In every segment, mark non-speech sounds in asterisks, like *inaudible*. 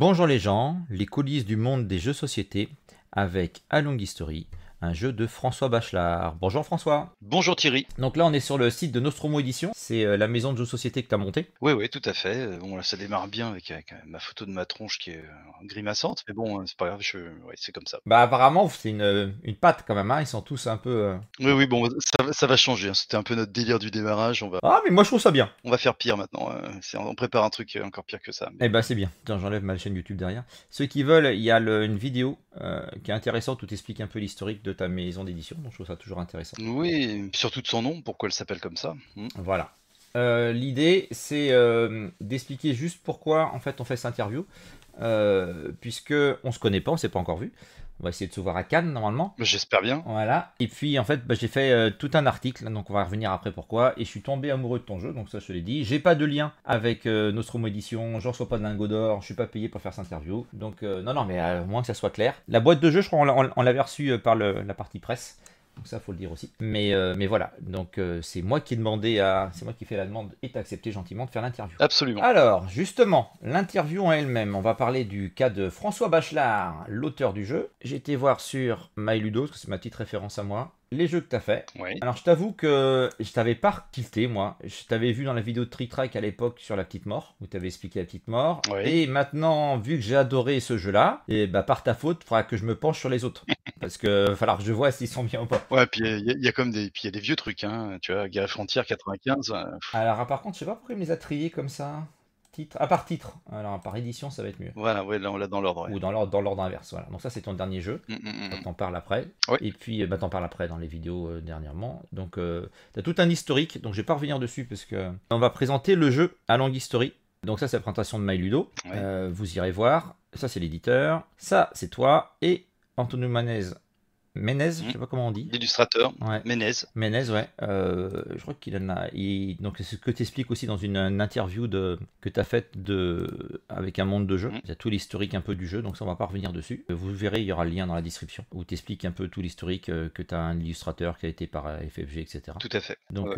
Bonjour les gens, les coulisses du monde des jeux sociétés avec A Long History, un jeu de François Bachelard. Bonjour François. Bonjour Thierry. Donc là, on est sur le site de Nostromo Édition. C'est euh, la maison de jeux société que tu as montée. Oui, oui, tout à fait. Euh, bon, là, ça démarre bien avec, euh, ma photo de ma tronche qui est grimaçante. Mais bon, c'est pas grave, c'est comme ça. Bah, apparemment, c'est une, une patte quand même. Hein. Ils sont tous un peu. Oui, oui, bon, ça, va changer. Hein. C'était un peu notre délire du démarrage. On va... Ah, mais moi, je trouve ça bien. On va faire pire maintenant. On prépare un truc encore pire que ça. Eh ben, c'est bien. Tiens, j'enlève ma chaîne YouTube derrière. Ceux qui veulent, il y a une vidéo qui est intéressante où tu expliques un peu l'historique de de ta maison d'édition, donc je trouve ça toujours intéressant. Oui, surtout de son nom, pourquoi elle s'appelle comme ça. Hein. Voilà. Euh, l'idée, c'est euh, d'expliquer juste pourquoi en fait on fait cette interview, euh, puisque on se connaît pas, on s'est pas encore vu. On va essayer de se voir à Cannes normalement. J'espère bien. Voilà. Et puis en fait, bah, j'ai fait euh, tout un article, donc on va revenir après pourquoi. Et je suis tombé amoureux de ton jeu, donc ça je te l'ai dit. J'ai pas de lien avec euh, Nostromo Edition, ne reçois pas de lingot d'or, je suis pas payé pour faire cette interview. Donc euh, non, non, mais au moins que ça soit clair. La boîte de jeu, je crois, on, l'avait reçue par la partie presse. Donc ça, faut le dire aussi. Mais, euh, mais voilà, donc euh, c'est moi qui demandé à, c'est moi qui fais la demande et accepté gentiment de faire l'interview. Absolument. Alors justement, l'interview en elle-même, on va parler du cas de François Bachelard, l'auteur du jeu. J'ai été voir sur MyLudo, parce que c'est ma petite référence à moi les jeux que t'as fait. Alors je t'avoue que je t'avais pas tilté moi. Je t'avais vu dans la vidéo de Trick à l'époque sur la petite mort, où t'avais expliqué la petite mort. Et maintenant, vu que j'ai adoré ce jeu-là, et bah par ta faute, il faudra que je me penche sur les autres. *laughs* Parce que va euh, falloir que je vois s'ils sont bien ou pas. Ouais, puis il y, a comme des, puis des vieux trucs, hein, Tu vois, Guerre Frontière 95. Euh, Alors, par contre, je sais pas pourquoi il les a triés comme ça titre, à part titre. Alors par édition, ça va être mieux. Voilà, là on l'a dans l'ordre. Ou dans l'ordre, dans l'ordre inverse. Voilà. Donc ça c'est ton dernier jeu. Mm, mm, mm. T'en parles après. Et puis bah, t'en parles après dans les vidéos euh, dernièrement. Donc euh, t'as tout un historique. Donc je vais pas revenir dessus parce que euh, on va présenter le jeu à longue History. Donc ça c'est la présentation de MyLudo. vous irez voir. Ça c'est l'éditeur. Ça c'est toi et Antonio Manez Menez, je mhm. sais pas comment on dit. L'illustrateur, ouais. Menez. Menez, ouais. Euh, je crois qu'il en a. Donc, c'est ce que tu expliques aussi dans une, interview de... que tu as faite de... avec un monde de jeu. Mhm. Il y a tout l'historique un peu du jeu, donc ça, on va pas revenir dessus. Vous verrez, il y aura le lien dans la description où tu expliques un peu tout l'historique euh, que tu as un illustrateur qui a été par euh, FFG, etc. Tout à fait. Donc,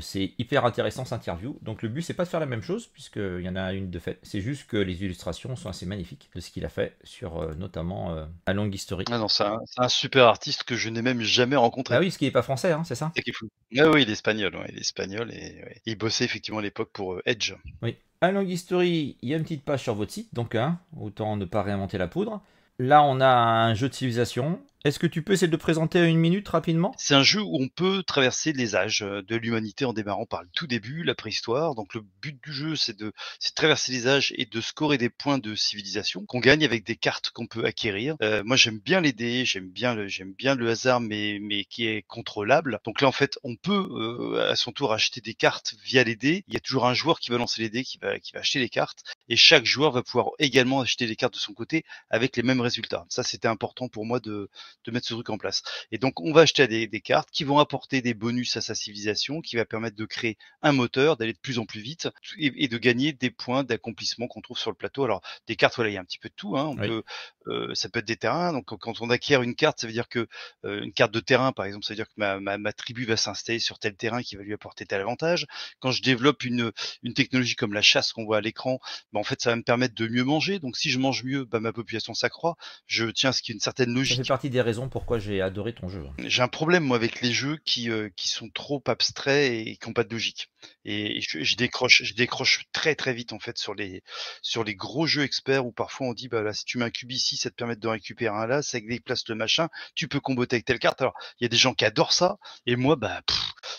c'est hyper intéressant cette interview. Donc, le but, c'est pas de faire la même chose, puisqu'il y en a une de fait. C'est juste que les illustrations sont assez magnifiques de ce qu'il a fait sur notamment la longue historique. Ah non, c'est un super artiste que je n'ai même jamais rencontré. Ah oui, ce qui n'est pas français, hein, c'est ça Ah oui, il est espagnol, il est espagnol et il bossait effectivement à l'époque pour euh, Edge. Oui. un Long History, il y a une petite page sur votre site, donc hein, autant ne pas réinventer la poudre. Là, on a un jeu de civilisation, est-ce que tu peux essayer de présenter à une minute rapidement C'est un jeu où on peut traverser les âges euh, de l'humanité en démarrant par le tout début, la préhistoire. Donc le but du jeu, c'est de, traverser les âges et de scorer des points de civilisation qu'on gagne avec des cartes qu'on peut acquérir. Euh, moi, j'aime bien les dés, j'aime bien le, bien le hasard, mais, mais qui est contrôlable. Donc là, en fait, on peut euh, à son tour acheter des cartes via les dés. Il y a toujours un joueur qui va lancer les dés, qui va, qui va acheter les cartes, et chaque joueur va pouvoir également acheter les cartes de son côté avec les mêmes résultats. Ça, c'était important pour moi de de mettre ce truc en place. Et donc, on va acheter des, des cartes qui vont apporter des bonus à sa civilisation, qui va permettre de créer un moteur, d'aller de plus en plus vite et, et de gagner des points d'accomplissement qu'on trouve sur le plateau. Alors, des cartes, voilà, il y a un petit peu de tout. Hein. On peut, euh, ça peut être des terrains. Donc, quand on acquiert une carte, ça veut dire que euh, une carte de terrain, par exemple, ça veut dire que ma, ma, ma tribu va s'installer sur tel terrain qui va lui apporter tel avantage. Quand je développe une, une technologie comme la chasse qu'on voit à l'écran, ben en fait, ça va me permettre de mieux manger. Donc, si je mange mieux, ben ma population s'accroît. Je tiens ce qui est une certaine logique des raisons pourquoi j'ai adoré ton jeu. J'ai un problème, moi, avec les jeux qui, euh, qui sont trop abstraits et qui n'ont pas de logique. Et je, décroche, je décroche très, très vite, en fait, sur les, sur les gros jeux experts où parfois on dit, bah là, si tu mets un cube ici, ça te permet de récupérer un là, ça déplace le machin, tu peux comboter avec telle carte. Alors, il y a des gens qui adorent ça, et moi, bah,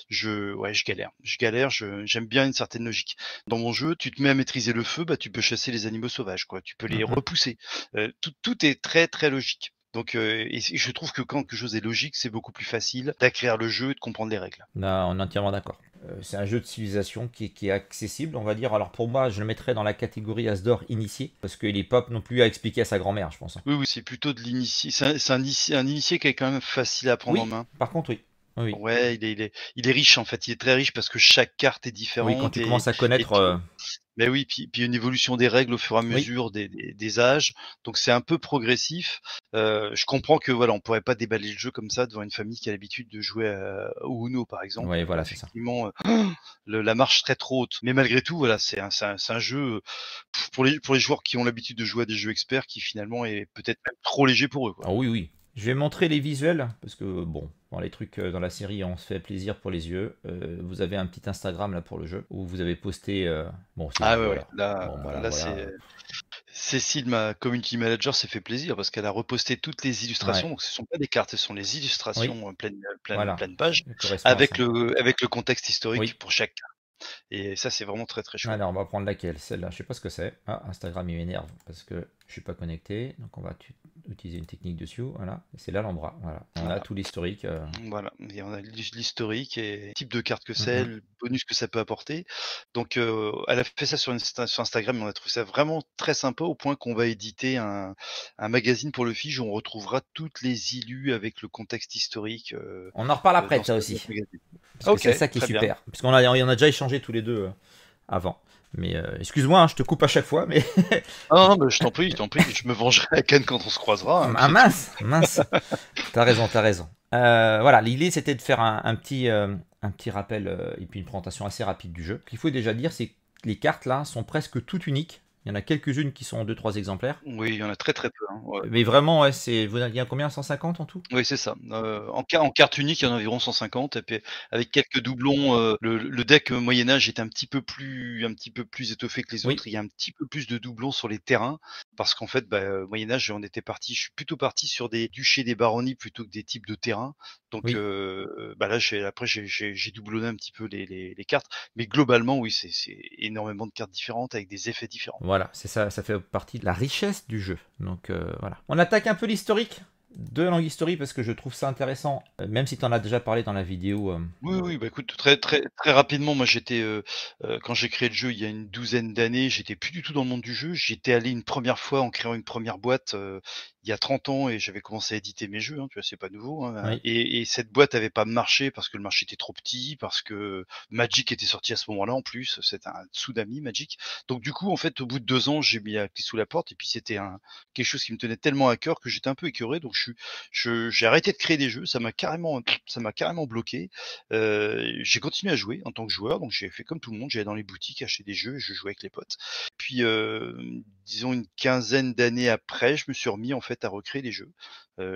je, ouais, je galère. Je galère, j'aime bien une certaine logique. Dans mon jeu, tu te mets à maîtriser le feu, bah, tu peux chasser les animaux sauvages, quoi. Tu peux les mm-hmm. repousser. Euh, tout est très, très logique. Donc, euh, je trouve que quand quelque chose est logique, c'est beaucoup plus facile d'acquérir le jeu et de comprendre les règles. Bah, on est entièrement d'accord. Euh, c'est un jeu de civilisation qui, est accessible, on va dire. Alors pour moi, je le mettrais dans la catégorie Asdor initié, parce qu'il est pas non plus à expliquer à sa grand-mère, je pense. Hein. Oui, oui, c'est plutôt de l'initié. C'est un, initié qui est quand même facile à prendre en main. Par contre, oui. oui. Ouais, il est, il est, il, est, riche en fait. Il est très riche parce que chaque carte est différente. Oui, quand tu commences à connaître. Euh, mais oui, puis, une évolution des règles au fur et à mesure des, âges. Donc c'est un peu progressif. Euh, je comprends que voilà, on pourrait pas déballer le jeu comme ça devant une famille qui a l'habitude de jouer à Uno par exemple. Oui, voilà, c'est ça. Euh, la marche très trop haute. Mais malgré tout, voilà, c'est un, jeu euh, pour les, joueurs qui ont l'habitude de jouer à des jeux experts qui finalement est peut-être même trop léger pour eux. Ah oui, oui. Je vais montrer les visuels, parce que bon, les trucs euh, dans la série, on se fait plaisir pour les yeux. Euh, vous avez un petit Instagram là pour le jeu, où vous avez posté... ah ouais, là, c'est... Cécile, ma community manager, s'est fait plaisir parce qu'elle a reposté toutes les illustrations. Donc, ce ne sont pas des cartes, ce sont les illustrations en pleine, page avec le, contexte historique pour chaque Et ça, c'est vraiment très très chouette. Alors, on va prendre laquelle Celle-là, je sais pas ce que c'est. Ah, Instagram, il m'énerve parce que je suis pas connecté, donc on va utiliser une technique dessus, voilà, c'est là l'endroit. voilà. On a tout l'historique. Euh. Voilà, on a l'historique et le type de carte que mhm. c'est, le bonus que ça peut apporter. Donc euh, elle a fait ça sur, Instagram, et on a trouvé ça vraiment très sympa au point qu'on va éditer un, magazine pour le Fige où on retrouvera toutes les illus avec le contexte historique. on en reparle euh, après ça aussi. c'est ça qui est super, puisqu'on a, on a déjà échangé tous les deux avant. Mais euh, excuse-moi, hein, je te coupe à chaque fois, mais. *laughs* non, mais je t'en prie, je t'en prie, je me vengerai à Ken quand on se croisera. Hein. Ah, mince, mince. T'as raison, t'as raison. Euh, voilà, l'idée c'était de faire un, petit, euh, un petit rappel et puis une présentation assez rapide du jeu. Ce qu'il faut déjà dire, c'est que les cartes là sont presque toutes uniques. Il y en a quelques-unes qui sont en 2-3 exemplaires. Oui, il y en a très très peu. Hein, Mais vraiment, c'est... il y en a combien 150 en tout Oui, c'est ça. Euh, en, carte unique, il y en a environ 150. avec quelques doublons, euh, le, deck Moyen-Âge est un petit, peu plus, un petit peu plus étoffé que les autres. Il y a un petit peu plus de doublons sur les terrains. Parce qu'en fait, bah, euh, Moyen-Âge, on était parti, je suis plutôt parti sur des duchés, des baronnies plutôt que des types de terrains. Donc bah là, après, j'ai doublonné un petit peu les, cartes. Mais globalement, oui, c'est énormément de cartes différentes avec des effets différents. Voilà, c'est ça, ça fait partie de la richesse du jeu. Donc voilà. On attaque un peu l'historique de Languistory parce que je trouve ça intéressant, euh, même si tu en as déjà parlé dans la vidéo. Euh, oui, euh oui, bah écoute, très, très, très rapidement, moi j'étais, quand j'ai créé le jeu il y a une douzaine d'années, j'étais plus du tout dans le monde du jeu. J'étais allé une première fois en créant une première boîte il y a 30 ans et j'avais commencé à éditer mes jeux, hein, tu vois, c'est pas nouveau. Hein, euh, et, cette boîte avait pas marché parce que le marché était trop petit, parce que Magic était sorti à ce moment-là en plus, c'est un tsunami Magic. Donc du coup, en fait, au bout de deux ans, j'ai mis la clé sous la porte et puis c'était un quelque chose qui me tenait tellement à cœur que j'étais un peu écœuré. Donc je j'ai arrêté de créer des jeux, ça m'a carrément, ça m'a carrément bloqué. Euh, j'ai continué à jouer en tant que joueur, donc j'ai fait comme tout le monde, j'allais dans les boutiques acheter des jeux, je jouais avec les potes. Puis, euh, disons une quinzaine d'années après, je me suis remis en fait à recréer des jeux.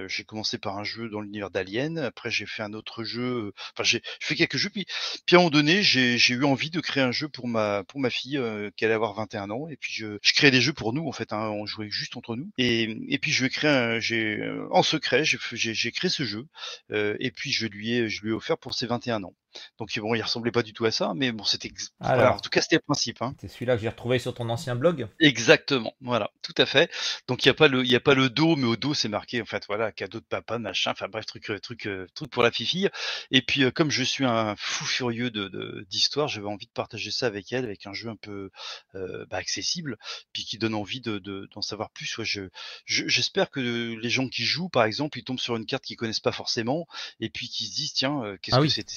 j'ai commencé par un jeu dans l'univers d'Alien, après j'ai fait un autre jeu, enfin j'ai fait quelques jeux, puis, puis à un moment donné, j'ai eu envie de créer un jeu pour ma, pour ma fille qui allait avoir 21 ans, et puis je, je créais des jeux pour nous, en fait, hein, on jouait juste entre nous. Et, puis je créer j'ai en secret, j'ai créé ce jeu, et puis je lui, ai, je lui ai offert pour ses 21 ans. Donc bon, il ressemblait pas du tout à ça, mais bon, c'était. Voilà, en tout cas, c'était le principe. Hein. C'est celui-là que j'ai retrouvé sur ton ancien blog. Exactement, voilà, tout à fait. Donc il n'y a pas le, il a pas le dos, mais au dos c'est marqué en fait, voilà, cadeau de papa, machin. Enfin bref, truc, euh, truc, euh, truc pour la fifille. Et puis euh, comme je suis un fou furieux de d'histoire, j'avais envie de partager ça avec elle, avec un jeu un peu bah, accessible, puis qui donne envie de d'en savoir plus. Ouais, je j'espère que les gens qui jouent, par exemple, ils tombent sur une carte qu'ils connaissent pas forcément, et puis qu'ils se disent tiens, qu'est-ce ah que c'était,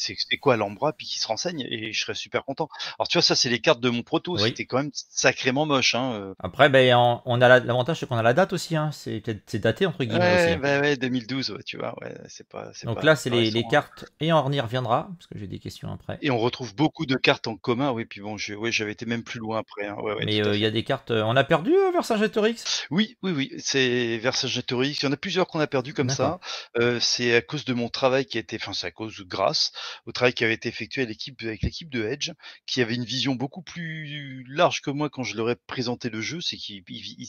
à l'endroit puis qui se renseigne et je serais super content. Alors tu vois ça c'est les cartes de mon proto, c'était quand même sacrément moche. Hein, euh. Après ben on a l'avantage c'est qu'on a la date aussi, hein. c'est daté entre guillemets. aussi. Bah ouais 2012 tu vois c'est Donc là c'est les, hein. cartes et on y reviendra parce que j'ai des questions après. Et on retrouve beaucoup de cartes en commun oui puis bon j'avais été même plus loin après. Hein. Mais euh, il y a des cartes euh, on a perdu euh, Torix Oui oui oui c'est Torix il y en a plusieurs qu'on a perdu comme ça. c'est à cause de mon travail qui a été enfin c'est à cause grâce au travail qui avait été effectué avec l'équipe de Edge, qui avait une vision beaucoup plus large que moi quand je leur ai présenté le jeu, c'est qu'ils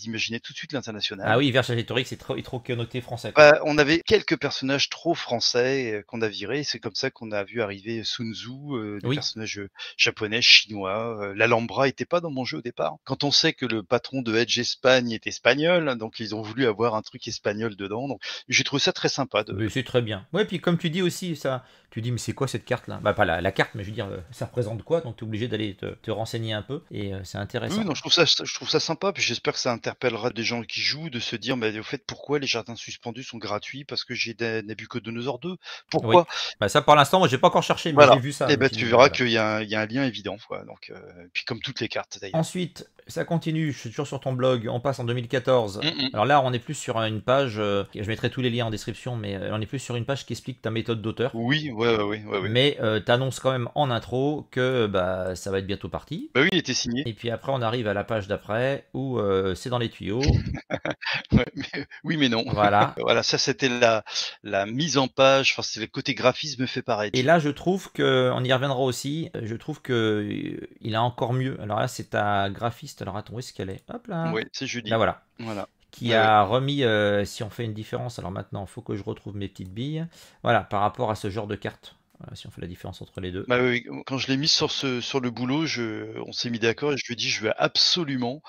imaginaient tout de suite l'international. Ah oui, historique, c'est trop, c'est trop connoté français. Bah, on avait quelques personnages trop français euh, qu'on a virés, c'est comme ça qu'on a vu arriver Sun Tzu, euh, des personnages euh, japonais, chinois. L'Alhambra n'était pas dans mon jeu au départ. Quand on sait que le patron de Edge Espagne est espagnol, hein, donc ils ont voulu avoir un truc espagnol dedans, donc j'ai trouvé ça très sympa. C'est très bien. Ouais, puis comme tu dis aussi, ça, tu dis mais c'est quoi cette carte là bah, pas la, carte, mais je veux dire, euh, ça représente quoi Donc, tu es obligé d'aller te, renseigner un peu et euh, c'est intéressant. non, je trouve ça, je trouve ça sympa. Puis j'espère que ça interpellera des gens qui jouent de se dire, mais au fait, pourquoi les jardins suspendus sont gratuits Parce que j'ai des Nabucodonosor 2. Pourquoi bah, Ça, pour l'instant, moi, j'ai pas encore cherché, mais j'ai vu ça. Et eh ben, tu verras qu'il y, y, a un lien évident. Quoi. Donc, euh, puis, comme toutes les cartes d'ailleurs. Ensuite, ça continue, je suis toujours sur ton blog, on passe en 2014. Mm, mm. Alors là, on est plus sur une page, euh, je mettrai tous les liens en description, mais euh, on est plus sur une page qui explique ta méthode d'auteur. Oui, oui, oui. Mais euh, tu annonces quand même en intro que bah, ça va être bientôt parti. Bah oui, il était signé. Et puis après, on arrive à la page d'après où c'est dans les tuyaux. *laughs* oui, mais non. Voilà. *laughs* voilà, ça c'était la, la mise en page, enfin, c'est le côté graphisme fait pareil. Et là, je trouve que, on y reviendra aussi, je trouve que il a encore mieux. Alors là, c'est un graphiste alors ton risque qu'elle est Hop là. Oui, c'est Judy. voilà. Voilà. Qui a remis, euh, si on fait une différence, alors maintenant, il faut que je retrouve mes petites billes. Voilà, par rapport à ce genre de carte. Euh, si on fait la différence entre les deux. Bah quand je l'ai mis sur, ce, sur le boulot, je, on s'est mis d'accord et je lui ai dit je veux absolument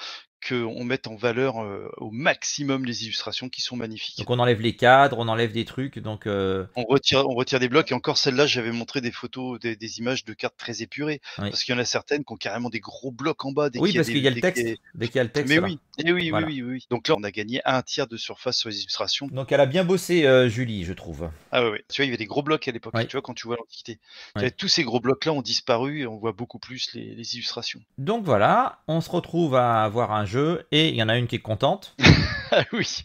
qu'on mette en valeur au maximum les illustrations qui sont magnifiques. Donc on enlève les cadres, on enlève des trucs, donc on retire, on retire des blocs. Et encore celle-là, j'avais montré des photos, des, images de cartes très épurées, parce qu'il y en a certaines qui ont carrément des gros blocs en bas. oui, parce qu'il y a le texte. Mais oui, eh oui, oui, oui, Donc là, on a gagné un tiers de surface sur les illustrations. Donc elle a bien bossé, euh, Julie, je trouve. Ah oui, tu vois, il y avait des gros blocs à l'époque. Tu vois, quand tu vois l'Antiquité, tous ces gros blocs-là ont disparu et on voit beaucoup plus les, les illustrations. Donc voilà, on se retrouve à avoir un jeu, et il y en a une qui est contente. *laughs* Ah oui.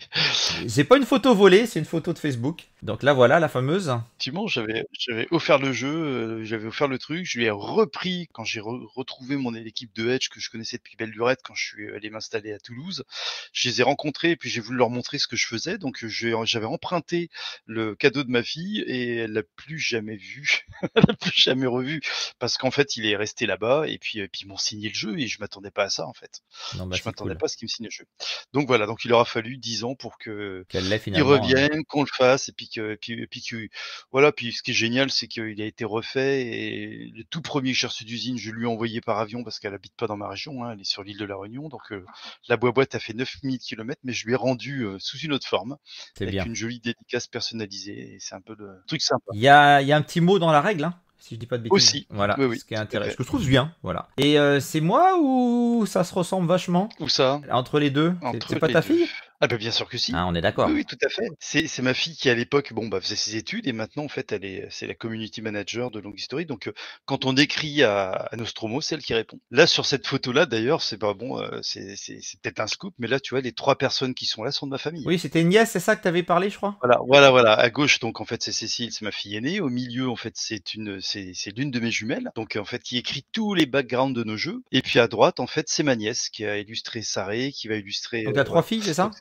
C'est pas une photo volée, c'est une photo de Facebook. Donc là, voilà la fameuse. Effectivement, j'avais, j'avais offert le jeu, euh, j'avais offert le truc, je lui ai repris quand j'ai retrouvé mon équipe de hedge que je connaissais depuis Belle Lurette quand je suis allé m'installer à Toulouse. Je les ai rencontrés et puis j'ai voulu leur montrer ce que je faisais. Donc euh, j'avais emprunté le cadeau de ma fille et elle l'a plus jamais vu, *laughs* elle l'a plus jamais revu parce qu'en fait, il est resté là-bas et puis, euh, puis ils m'ont signé le jeu et je m'attendais pas à ça en fait. Non, bah, je m'attendais pas à ce qu'il me signe le jeu. Donc voilà, donc il aura fallu 10 ans pour que Qu'elle hein. revienne, qu'on le fasse, et puis que, et puis, et puis que- voilà, puis ce qui est génial, c'est qu'il a été refait, et le tout premier chercheur d'usine, je lui ai envoyé par avion parce qu'elle n'habite pas dans ma région, hein, elle est sur l'île de la Réunion, donc euh, la boîte a fait 9000 km, mais je lui ai rendu euh, sous une autre forme, avec une jolie dédicace personnalisée, et c'est un peu le truc sympa. Il y a, il y a un petit mot dans la règle, hein, si je dis pas de bêtises. Aussi. Voilà, ce qui est intéressant. Ce que je trouve bien, voilà. Et euh, c'est moi ou ça se ressemble vachement Ou ça Entre les deux C'est pas ta fille ah bah bien sûr que si. Ah on est d'accord. Oui, tout à fait. C'est, c'est ma fille qui à l'époque bon bah faisait ses études et maintenant en fait elle est c'est la community manager de Long History. Donc quand on écrit à, Nostromo, c'est elle qui répond. Là sur cette photo là d'ailleurs, c'est pas bon, c'est, c'est, c'est peut-être un scoop, mais là tu vois les trois personnes qui sont là sont de ma famille. Oui, c'était une nièce, c'est ça que tu avais parlé, je crois. Voilà, voilà, voilà. À gauche donc en fait c'est Cécile, c'est ma fille aînée. Au milieu en fait c'est une c'est, c'est l'une de mes jumelles. Donc en fait qui écrit tous les backgrounds de nos jeux. Et puis à droite en fait c'est ma nièce qui a illustré Saré, qui va illustrer. Donc trois filles, c'est ça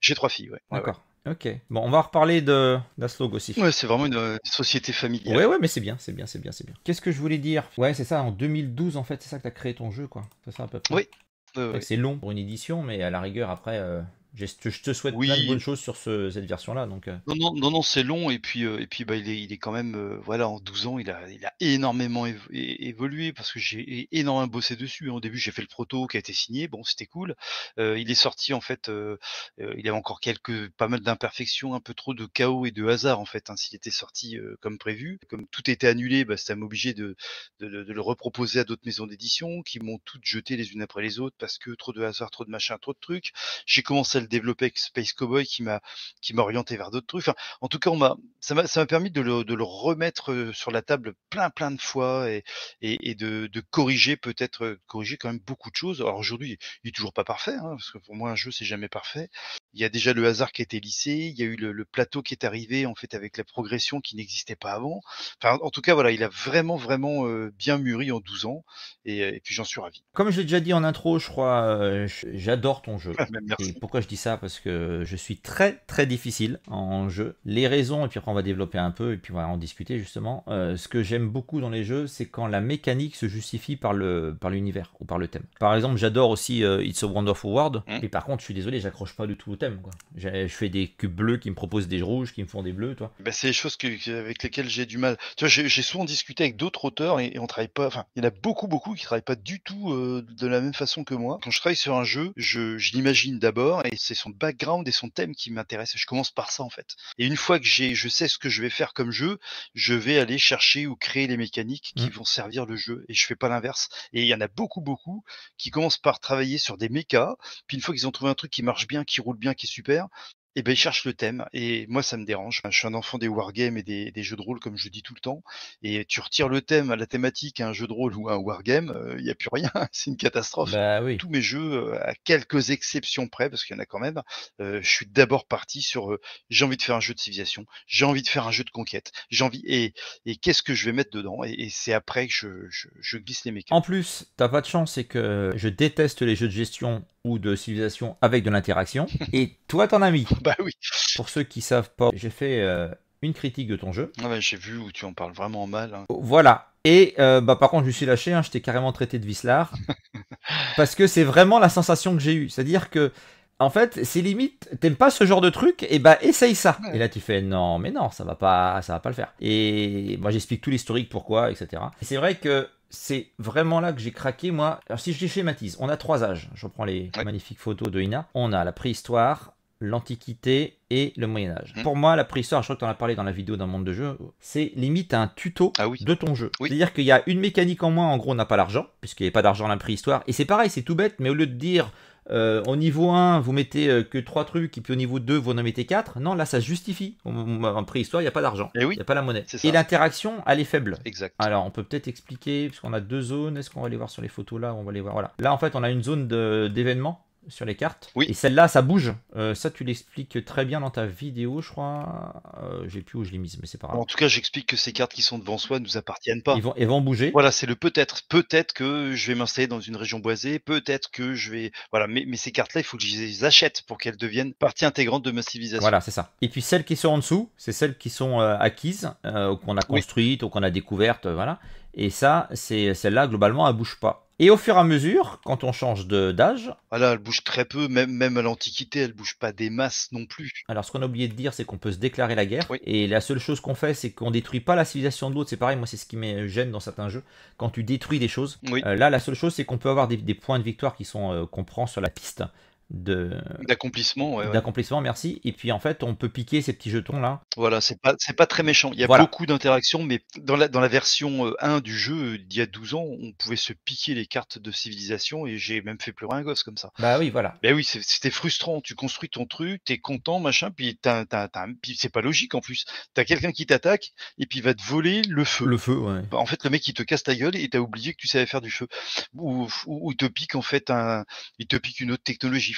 j'ai trois filles, ouais. D'accord. Ok. Bon, on va reparler de d'Aslog aussi. Ouais, c'est vraiment une euh, société familiale. Ouais, ouais, mais c'est bien, c'est bien, c'est bien, c'est bien. Qu'est-ce que je voulais dire Ouais, c'est ça, en 2012, en fait, c'est ça que t'as créé ton jeu, quoi. C'est ça, à peu près. Oui. c'est long pour une édition, mais à la rigueur, après, euh, je te souhaite oui. plein de bonnes choses sur cette version-là. Donc... Euh. Non, non, non, c'est long. Et puis, euh, et puis bah, il, est, il est quand même, euh, voilà, en 12 ans, il a, il a énormément évolué parce que j'ai énormément bossé dessus. Hein. Au début, j'ai fait le proto qui a été signé. Bon, c'était cool. il est sorti, en fait, il avait encore quelques, pas mal d'imperfections, un peu trop de chaos et de hasard, en fait. Hein, s'il était sorti comme prévu, comme tout était annulé, bah, ça m'a obligé de, de, le reproposer à d'autres maisons d'édition qui m'ont toutes jeté les unes après les autres parce que trop de hasard, trop de machin, trop de trucs. J'ai commencé le développer avec Space Cowboy qui m'a qui m'a orienté vers d'autres trucs. en tout cas, on m'a ça m'a permis de le, de le, remettre euh, sur la table plein plein de fois et, et, de, de, corriger peut-être euh, corriger quand même beaucoup de choses. Alors aujourd'hui, il est toujours pas parfait hein, parce que pour moi un jeu c'est jamais parfait. Il y a déjà le hasard qui a été lissé, il y a eu le, plateau qui est arrivé en fait avec la progression qui n'existait pas avant. Enfin, en tout cas, voilà, il a vraiment vraiment euh, bien mûri en 12 ans et, puis j'en suis ravi. Comme je l'ai déjà dit en intro, je crois, j'adore ton jeu. *laughs* Merci. pourquoi je dis ça parce que je suis très très difficile en jeu. Les raisons, et puis après on va développer un peu, et puis on va en discuter justement. Euh, ce que j'aime beaucoup dans les jeux, c'est quand la mécanique se justifie par le par l'univers ou par le thème. Par exemple, j'adore aussi euh, It's a Wonderful World, et mmh. par contre, je suis désolé, j'accroche pas du tout au thème. Quoi. Je fais des cubes bleus qui me proposent des rouges, qui me font des bleus, toi. Bah, c'est des choses avec lesquelles j'ai du mal. Tu vois, j'ai souvent discuté avec d'autres auteurs et, on travaille pas. Enfin, il y en a beaucoup beaucoup qui travaillent pas du tout euh, de la même façon que moi. Quand je travaille sur un jeu, je, je l'imagine d'abord et c'est son background et son thème qui m'intéresse. Je commence par ça en fait. Et une fois que j'ai, je sais ce que je vais faire comme jeu, je vais aller chercher ou créer les mécaniques qui mmh. vont servir le jeu. Et je fais pas l'inverse. Et il y en a beaucoup, beaucoup qui commencent par travailler sur des mécas. Puis une fois qu'ils ont trouvé un truc qui marche bien, qui roule bien, qui est super, et ben, ils cherchent le thème. Et moi, ça me dérange. Je suis un enfant des wargames et des, jeux de rôle, comme je dis tout le temps. Et tu retires le thème, à la thématique, un jeu de rôle ou un wargame, euh, il n'y a plus rien. *laughs* C'est une catastrophe. Bah Tous mes jeux, à quelques exceptions près, parce qu'il y en a quand même, euh, je suis d'abord parti sur euh, j'ai envie de faire un jeu de civilisation, j'ai envie de faire un jeu de conquête, j'ai envie. Et, qu'est-ce que je vais mettre dedans Et, c'est après que je, glisse les mécaniques. En plus, t'as pas de chance, c'est que je déteste les jeux de gestion ou de civilisation avec de l'interaction. *laughs* Et toi, ton ami *laughs* bah oui. Pour ceux qui savent pas, j'ai fait euh, une critique de ton jeu. Ah ouais, j'ai vu où tu en parles vraiment mal. Hein. Oh, voilà. Et euh, bah, par contre, je me suis lâché, hein. je t'ai carrément traité de vislar *laughs* parce que c'est vraiment la sensation que j'ai eue. C'est-à-dire que. En fait, c'est limite, t'aimes pas ce genre de truc, et bah essaye ça. Et là tu fais non, mais non, ça va pas, ça va pas le faire. Et moi j'explique tout l'historique pourquoi, etc. c'est vrai que c'est vraiment là que j'ai craqué, moi. Alors, si je les schématise, on a trois âges. Je reprends les magnifiques photos de Ina. On a la préhistoire, l'Antiquité et le Moyen Âge. Mhm. Pour moi, la préhistoire, je crois que tu en as parlé dans la vidéo d'un monde de jeu, c'est limite un tuto ah de ton jeu. C'est-à-dire qu'il y a une mécanique en moins, en gros, on n'a pas l'argent, puisqu'il n'y a pas d'argent dans la préhistoire. Et c'est pareil, c'est tout bête, mais au lieu de dire euh, au niveau 1, vous mettez euh, que 3 trucs, et puis au niveau 2, vous en mettez 4. Non, là, ça justifie. En préhistoire, il n'y a pas d'argent. Eh il oui, n'y a pas la monnaie. Et l'interaction, elle est faible. Exact. Alors, on peut peut-être expliquer, puisqu'on a deux zones. Est-ce qu'on va aller voir sur les photos là On va aller voir. Voilà. Là, en fait, on a une zone d'événements sur les cartes. Oui. Et celle-là, ça bouge. Euh, ça, tu l'expliques très bien dans ta vidéo, je crois. Euh, j'ai plus où je l'ai mise, mais c'est pas grave. En tout cas, j'explique que ces cartes qui sont devant soi ne nous appartiennent pas. elles vont, bouger. Voilà, c'est le peut-être. Peut-être que je vais m'installer dans une région boisée. Peut-être que je vais. Voilà, mais, ces cartes-là, il faut que je les achète pour qu'elles deviennent partie intégrante de ma civilisation. Voilà, c'est ça. Et puis celles qui sont en dessous, c'est celles qui sont euh, acquises, qu'on a construites ou qu'on a découvertes. voilà. Et ça, c'est celle-là, globalement, ne bougent pas. Et au fur et à mesure, quand on change d'âge. Voilà, elle bouge très peu, même, même à l'Antiquité, elle bouge pas des masses non plus. Alors, ce qu'on a oublié de dire, c'est qu'on peut se déclarer la guerre. Et la seule chose qu'on fait, c'est qu'on détruit pas la civilisation de l'autre. C'est pareil, moi, c'est ce qui me gêne dans certains jeux. Quand tu détruis des choses, euh, là, la seule chose, c'est qu'on peut avoir des, points de victoire qui sont euh, qu'on prend sur la piste d'accomplissement d'accomplissement merci et puis en fait on peut piquer ces petits jetons là voilà c'est pas c'est pas très méchant il y a beaucoup d'interactions mais dans la dans la version 1 euh, du jeu euh, d'il y a 12 ans on pouvait se piquer les cartes de civilisation et j'ai même fait pleurer un gosse comme ça bah oui voilà bah oui c'était frustrant tu construis ton truc t'es content machin puis c'est pas logique en plus t'as quelqu'un qui t'attaque et puis il va te voler le feu le feu ouais. en fait le mec il te casse ta gueule et t'as oublié que tu savais faire du feu ou, ou, te pique en fait un il te pique une autre technologie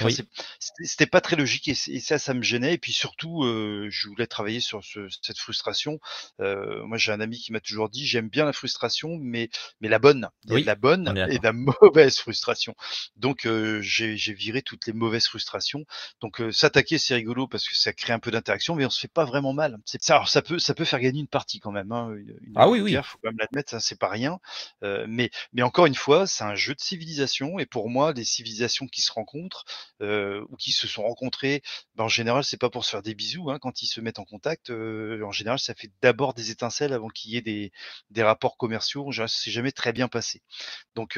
c'était pas très logique et, ça, ça me gênait. Et puis surtout, euh, je voulais travailler sur cette frustration. Euh, moi, j'ai un ami qui m'a toujours dit j'aime bien la frustration, mais, mais la bonne. la bonne et la mauvaise frustration. Donc, euh, j'ai viré toutes les mauvaises frustrations. Donc, s'attaquer, c'est rigolo parce que ça crée un peu d'interaction, mais on se fait pas vraiment mal. Ça, ça peut, ça peut faire gagner une partie quand même. Hein. ah oui, oui. Faut quand même l'admettre, hein, c'est pas rien. mais, mais encore une fois, c'est un jeu de civilisation et pour moi, des civilisations qui se rencontrent, ou qui se sont rencontrés, ben, en général, c'est pas pour se faire des bisous. Hein, quand ils se mettent en contact, en général, ça fait d'abord des étincelles avant qu'il y ait des, rapports commerciaux. En général, ça s'est jamais très bien passé. Donc,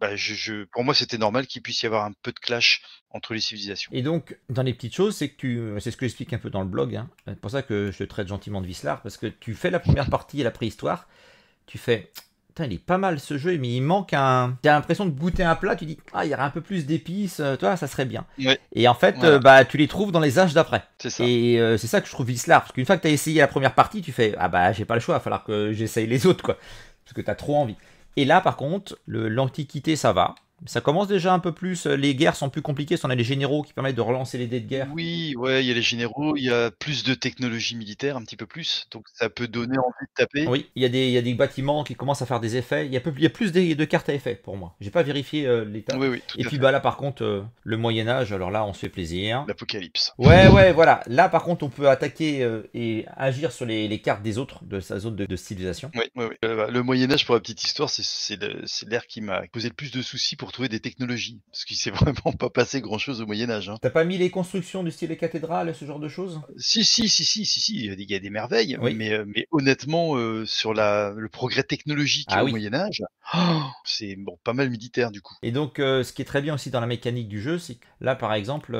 bah, je, pour moi, c'était normal qu'il puisse y avoir un peu de clash entre les civilisations. Et donc, dans les petites choses, c'est que tu, c'est ce que j'explique un peu dans le blog. Hein, c'est pour ça que je te traite gentiment de Vislar, parce que tu fais la première partie et la préhistoire. Tu fais, il est pas mal ce jeu, mais il manque un. T'as l'impression de goûter un plat, tu dis, ah, il y aurait un peu plus d'épices, euh, toi, ça serait bien. Et en fait, euh, bah, tu les trouves dans les âges d'après. C'est ça. Et euh, c'est ça que je trouve Vislar. parce qu'une fois que t'as essayé la première partie, tu fais, ah bah, j'ai pas le choix, il va falloir que j'essaye les autres, quoi. Parce que t'as trop envie. Et là, par contre, l'antiquité, ça va. Ça commence déjà un peu plus. Euh, les guerres sont plus compliquées. Si on a les généraux qui permettent de relancer les dés de guerre. Oui, ouais, il y a les généraux. Il y a plus de technologie militaire, un petit peu plus. Donc ça peut donner envie de taper. Oui, il y a des, il y a des bâtiments qui commencent à faire des effets. Il y a, il y a plus de, cartes à effet pour moi. J'ai pas vérifié euh, l'état. Oui, oui, Et puis bah là, par contre, euh, le Moyen Âge. Alors là, on se fait plaisir. L'apocalypse. Ouais, ouais, voilà. Là, par contre, on peut attaquer et agir sur les, cartes des autres de sa zone de, civilisation. Oui, oui, bah, le Moyen Âge, pour la petite histoire, c'est l'ère qui m'a posé le plus de soucis pour trouver des technologies, parce qu'il s'est *laughs* vraiment pas passé grand-chose au Moyen Âge. Hein. T'as pas mis les constructions du style des cathédrales, ce genre de choses si, si, si, si, si, si, il y a des merveilles, mais, euh, mais honnêtement, euh, sur le progrès technologique ah au Moyen Âge, oh, c'est bon, pas mal militaire du coup. Et donc, euh, ce qui est très bien aussi dans la mécanique du jeu, c'est que là, par exemple,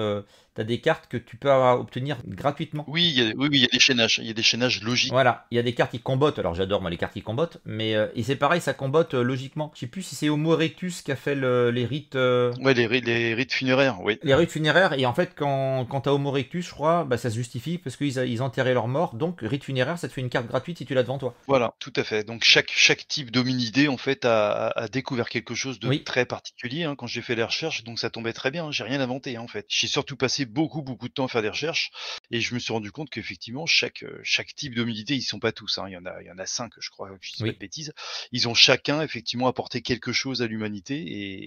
tu as des cartes que tu peux obtenir gratuitement. Oui, il y a, oui, oui, il y a des chaînages, il y a des chaînages logiques. Voilà, il y a des cartes qui combattent. Alors j'adore moi les cartes qui combattent, mais et c'est pareil, ça combatte logiquement. Je sais plus si c'est Homo erectus qui a fait le euh, les rites. Euh, ouais, les, rites funéraires, oui. Les rites funéraires, et en fait, quand, quand t'as Homo Rectus, je crois, bah, ça se justifie parce qu'ils ils enterraient leurs morts, donc rite funéraire, ça te fait une carte gratuite si tu l'as devant toi. Voilà, tout à fait. Donc chaque, chaque type d'hominidé, en fait, a, découvert quelque chose de très particulier hein. quand j'ai fait les recherches, donc ça tombait très bien, hein. j'ai rien inventé hein, en fait. J'ai surtout passé beaucoup, beaucoup de temps à faire des recherches, et je me suis rendu compte qu'effectivement, chaque, euh, chaque type d'hominidé, ils sont pas tous, il, y en a, il y en a cinq, je crois, je dis pas de bêtises, ils ont chacun effectivement apporté quelque chose à l'humanité, et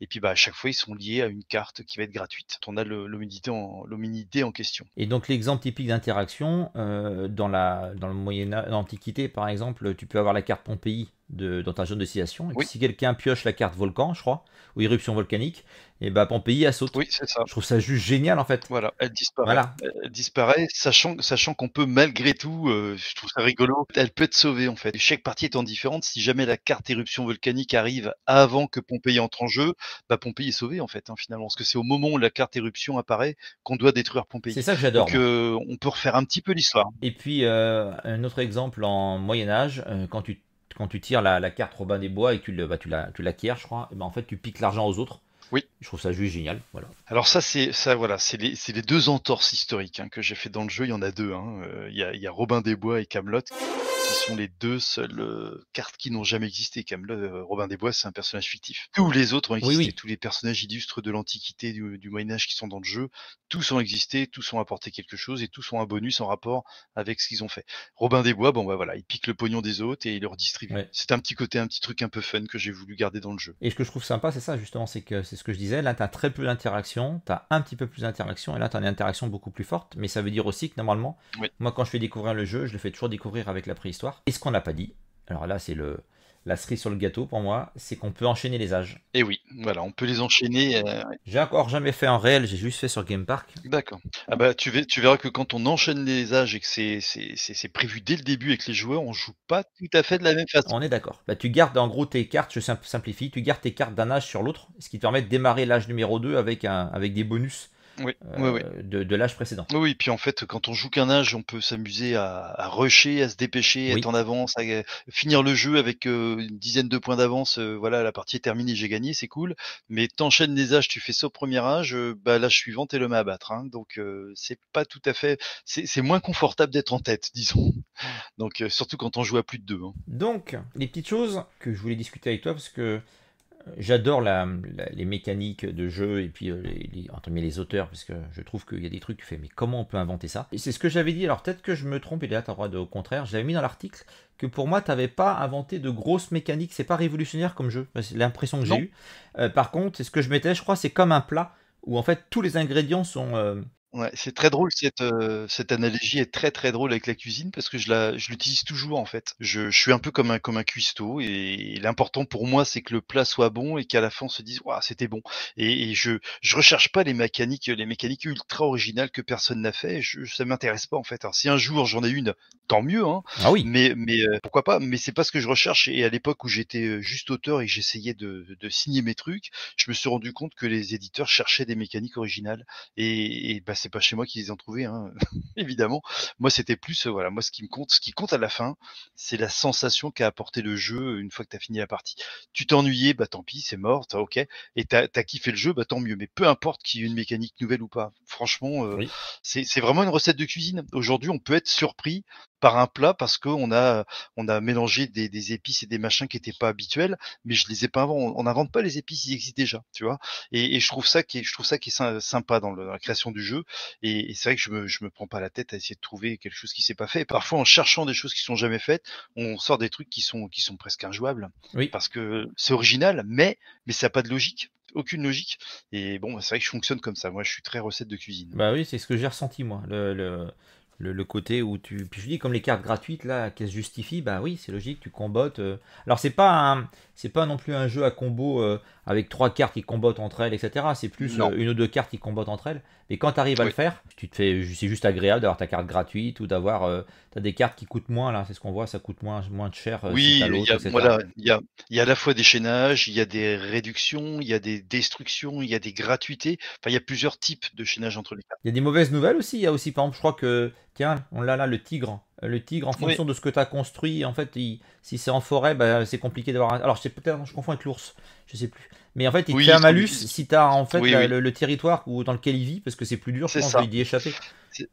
et, puis bah, à chaque fois, ils sont liés à une carte qui va être gratuite. On a l'hominidé en, en, question. Et donc l'exemple typique d'interaction, euh, dans, la, dans le Moyen Antiquité par exemple, tu peux avoir la carte Pompéi dans ta zone de situation Et si quelqu'un pioche la carte volcan, je crois, ou éruption volcanique, et eh ben bah, Pompéi a saute. Oui, c'est ça. Je trouve ça juste génial en fait. Voilà, elle disparaît. disparaît, sachant, sachant qu'on peut malgré tout, euh, je trouve ça rigolo, elle peut être sauvée en fait. chaque partie étant différente, si jamais la carte éruption volcanique arrive avant que Pompéi entre en jeu, bah Pompéi est sauvée en fait hein, finalement. Parce que c'est au moment où la carte éruption apparaît qu'on doit détruire Pompéi. C'est ça que j'adore. Donc euh, on peut refaire un petit peu l'histoire. Et puis euh, un autre exemple en Moyen Âge, quand tu quand tu tires la, carte Robin des Bois et tu bah, l'acquiers, tu je crois, et ben, en fait, tu piques l'argent aux autres. Oui. Je trouve ça juste génial. Voilà. Alors ça, c'est ça, voilà, c'est les, deux entorses historiques hein, que j'ai fait dans le jeu. Il y en a deux. Hein. Euh, il y, a, y, a Robin des Bois et Camelot. Ce sont les deux seules euh, cartes qui n'ont jamais existé. Comme euh, Robin des Bois, c'est un personnage fictif. Tous les autres ont existé. Tous les personnages illustres de l'Antiquité, du, Moyen Âge qui sont dans le jeu, tous ont existé, tous ont apporté quelque chose et tous ont un bonus en rapport avec ce qu'ils ont fait. Robin des Bois, bon bah voilà, il pique le pognon des autres et il le redistribue. C'est un petit côté, un petit truc un peu fun que j'ai voulu garder dans le jeu. Et ce que je trouve sympa, c'est ça justement, c'est que c'est ce que je disais. Là, tu as très peu d'interaction, as un petit peu plus d'interaction et là t'as une interaction beaucoup plus forte. Mais ça veut dire aussi que normalement, moi quand je fais découvrir le jeu, je le fais toujours découvrir avec la prise et ce qu'on n'a pas dit, alors là c'est le, la cerise sur le gâteau pour moi, c'est qu'on peut enchaîner les âges. Et eh oui, voilà, on peut les enchaîner. Euh, j'ai encore jamais fait en réel, j'ai juste fait sur Game Park. D'accord. Ah bah tu, tu, verras que quand on enchaîne les âges et que c'est prévu dès le début et que les joueurs, on joue pas tout à fait de la même façon. On est d'accord. Bah, tu gardes en gros tes cartes, je simplifie, tu gardes tes cartes d'un âge sur l'autre, ce qui te permet de démarrer l'âge numéro 2 avec, un, avec des bonus oui, euh, de, l'âge précédent. Oui, puis en fait, quand on joue qu'un âge, on peut s'amuser à, rusher, à se dépêcher, à être en avance, à, finir le jeu avec euh, une dizaine de points d'avance. Euh, voilà, la partie est terminée, j'ai gagné, c'est cool. Mais t'enchaînes des âges, tu fais ça premier âge, bah, l'âge suivant, t'es le main à battre. Hein. donc, c'est pas tout à fait. C'est moins confortable d'être en tête, disons. Mm. Donc, surtout quand on joue à plus de deux. Hein. Donc, les petites choses que je voulais discuter avec toi, parce que j'adore les mécaniques de jeu et puis euh, les, entre les auteurs, parce que je trouve qu'il y a des trucs, tu fais, mais comment on peut inventer ça Et c'est ce que j'avais dit, alors peut-être que je me trompe, et là, tu droit au contraire, j'avais mis dans l'article que pour moi, tu pas inventé de grosses mécaniques, c'est pas révolutionnaire comme jeu, c'est l'impression que j'ai eue. Euh, par contre, ce que je mettais, je crois, c'est comme un plat où en fait tous les ingrédients sont, euh, Ouais, c'est très drôle cette, euh, cette analogie est très très drôle avec la cuisine parce que je la je l'utilise toujours en fait. Je, suis un peu comme un comme un cuistot et l'important pour moi c'est que le plat soit bon et qu'à la fin on se dise c'était bon et, je je recherche pas les mécaniques les mécaniques ultra originales que personne n'a fait. ça m'intéresse pas en fait. si un jour j'en ai une, tant mieux hein. Ah oui. Mais mais euh, pourquoi pas. Mais c'est pas ce que je recherche et à l'époque où j'étais euh, juste auteur et j'essayais de, de signer mes trucs, je me suis rendu compte que les éditeurs cherchaient des mécaniques originales et, et bah, c'est pas chez moi qu'ils les ont trouvés, hein, *laughs* évidemment. Moi, c'était plus, euh, voilà, moi, ce qui me compte, ce qui compte à la fin, c'est la sensation qu'a apporté le jeu euh, une fois que tu as fini la partie. Tu t'ennuyais, bah tant pis, c'est mort, ok. Et t'as as kiffé le jeu, bah tant mieux. Mais peu importe qu'il y ait une mécanique nouvelle ou pas. Franchement, euh, c'est vraiment une recette de cuisine. Aujourd'hui, on peut être surpris par un plat parce qu'on a, on a mélangé des, épices et des machins qui n'étaient pas habituels, mais je les ai pas inventés. On n'invente pas les épices, ils existent déjà, tu vois. Et, je trouve ça qui est, je trouve ça qui est sympa dans, la création du jeu. Et, c'est vrai que je me, je me prends pas la tête à essayer de trouver quelque chose qui s'est pas fait. Et parfois, en cherchant des choses qui sont jamais faites, on sort des trucs qui sont, qui sont presque injouables. Oui. Parce que c'est original, mais, mais ça n'a pas de logique aucune logique. Et bon, c'est vrai que je fonctionne comme ça. Moi, je suis très recette de cuisine. Bah oui, c'est ce que j'ai ressenti moi. Le, le, le, côté où tu. Puis je dis, comme les cartes gratuites, là, qu'elles se justifient, bah oui, c'est logique, tu combottes. Euh. Alors, c'est pas, un... pas non plus un jeu à combo euh, avec trois cartes qui combattent entre elles, etc. C'est plus euh, une ou deux cartes qui combattent entre elles. Mais quand tu arrives à le faire, tu te fais, c'est juste agréable d'avoir ta carte gratuite ou d'avoir euh, tu as des cartes qui coûtent moins. Là, c'est ce qu'on voit, ça coûte moins, moins de cher. Euh, oui, il y, a, à la fois des chaînages, il y a des réductions, il y a des destructions, il y a des gratuités. Enfin, il y a plusieurs types de chaînages entre les cartes. Il y a des mauvaises nouvelles aussi. Il y a aussi, par exemple, je crois que, tiens, on l'a là, le tigre. Euh, le tigre en fonction de ce que tu as construit. En fait, si c'est en forêt, bah, c'est compliqué d'avoir. Alors, je peut-être, je confonds avec l'ours, je sais plus. Mais en fait, il oui, te un malus si tu as en fait euh, Le, territoire où, dans lequel il vit, parce que c'est plus dur, je pense, d'y échapper.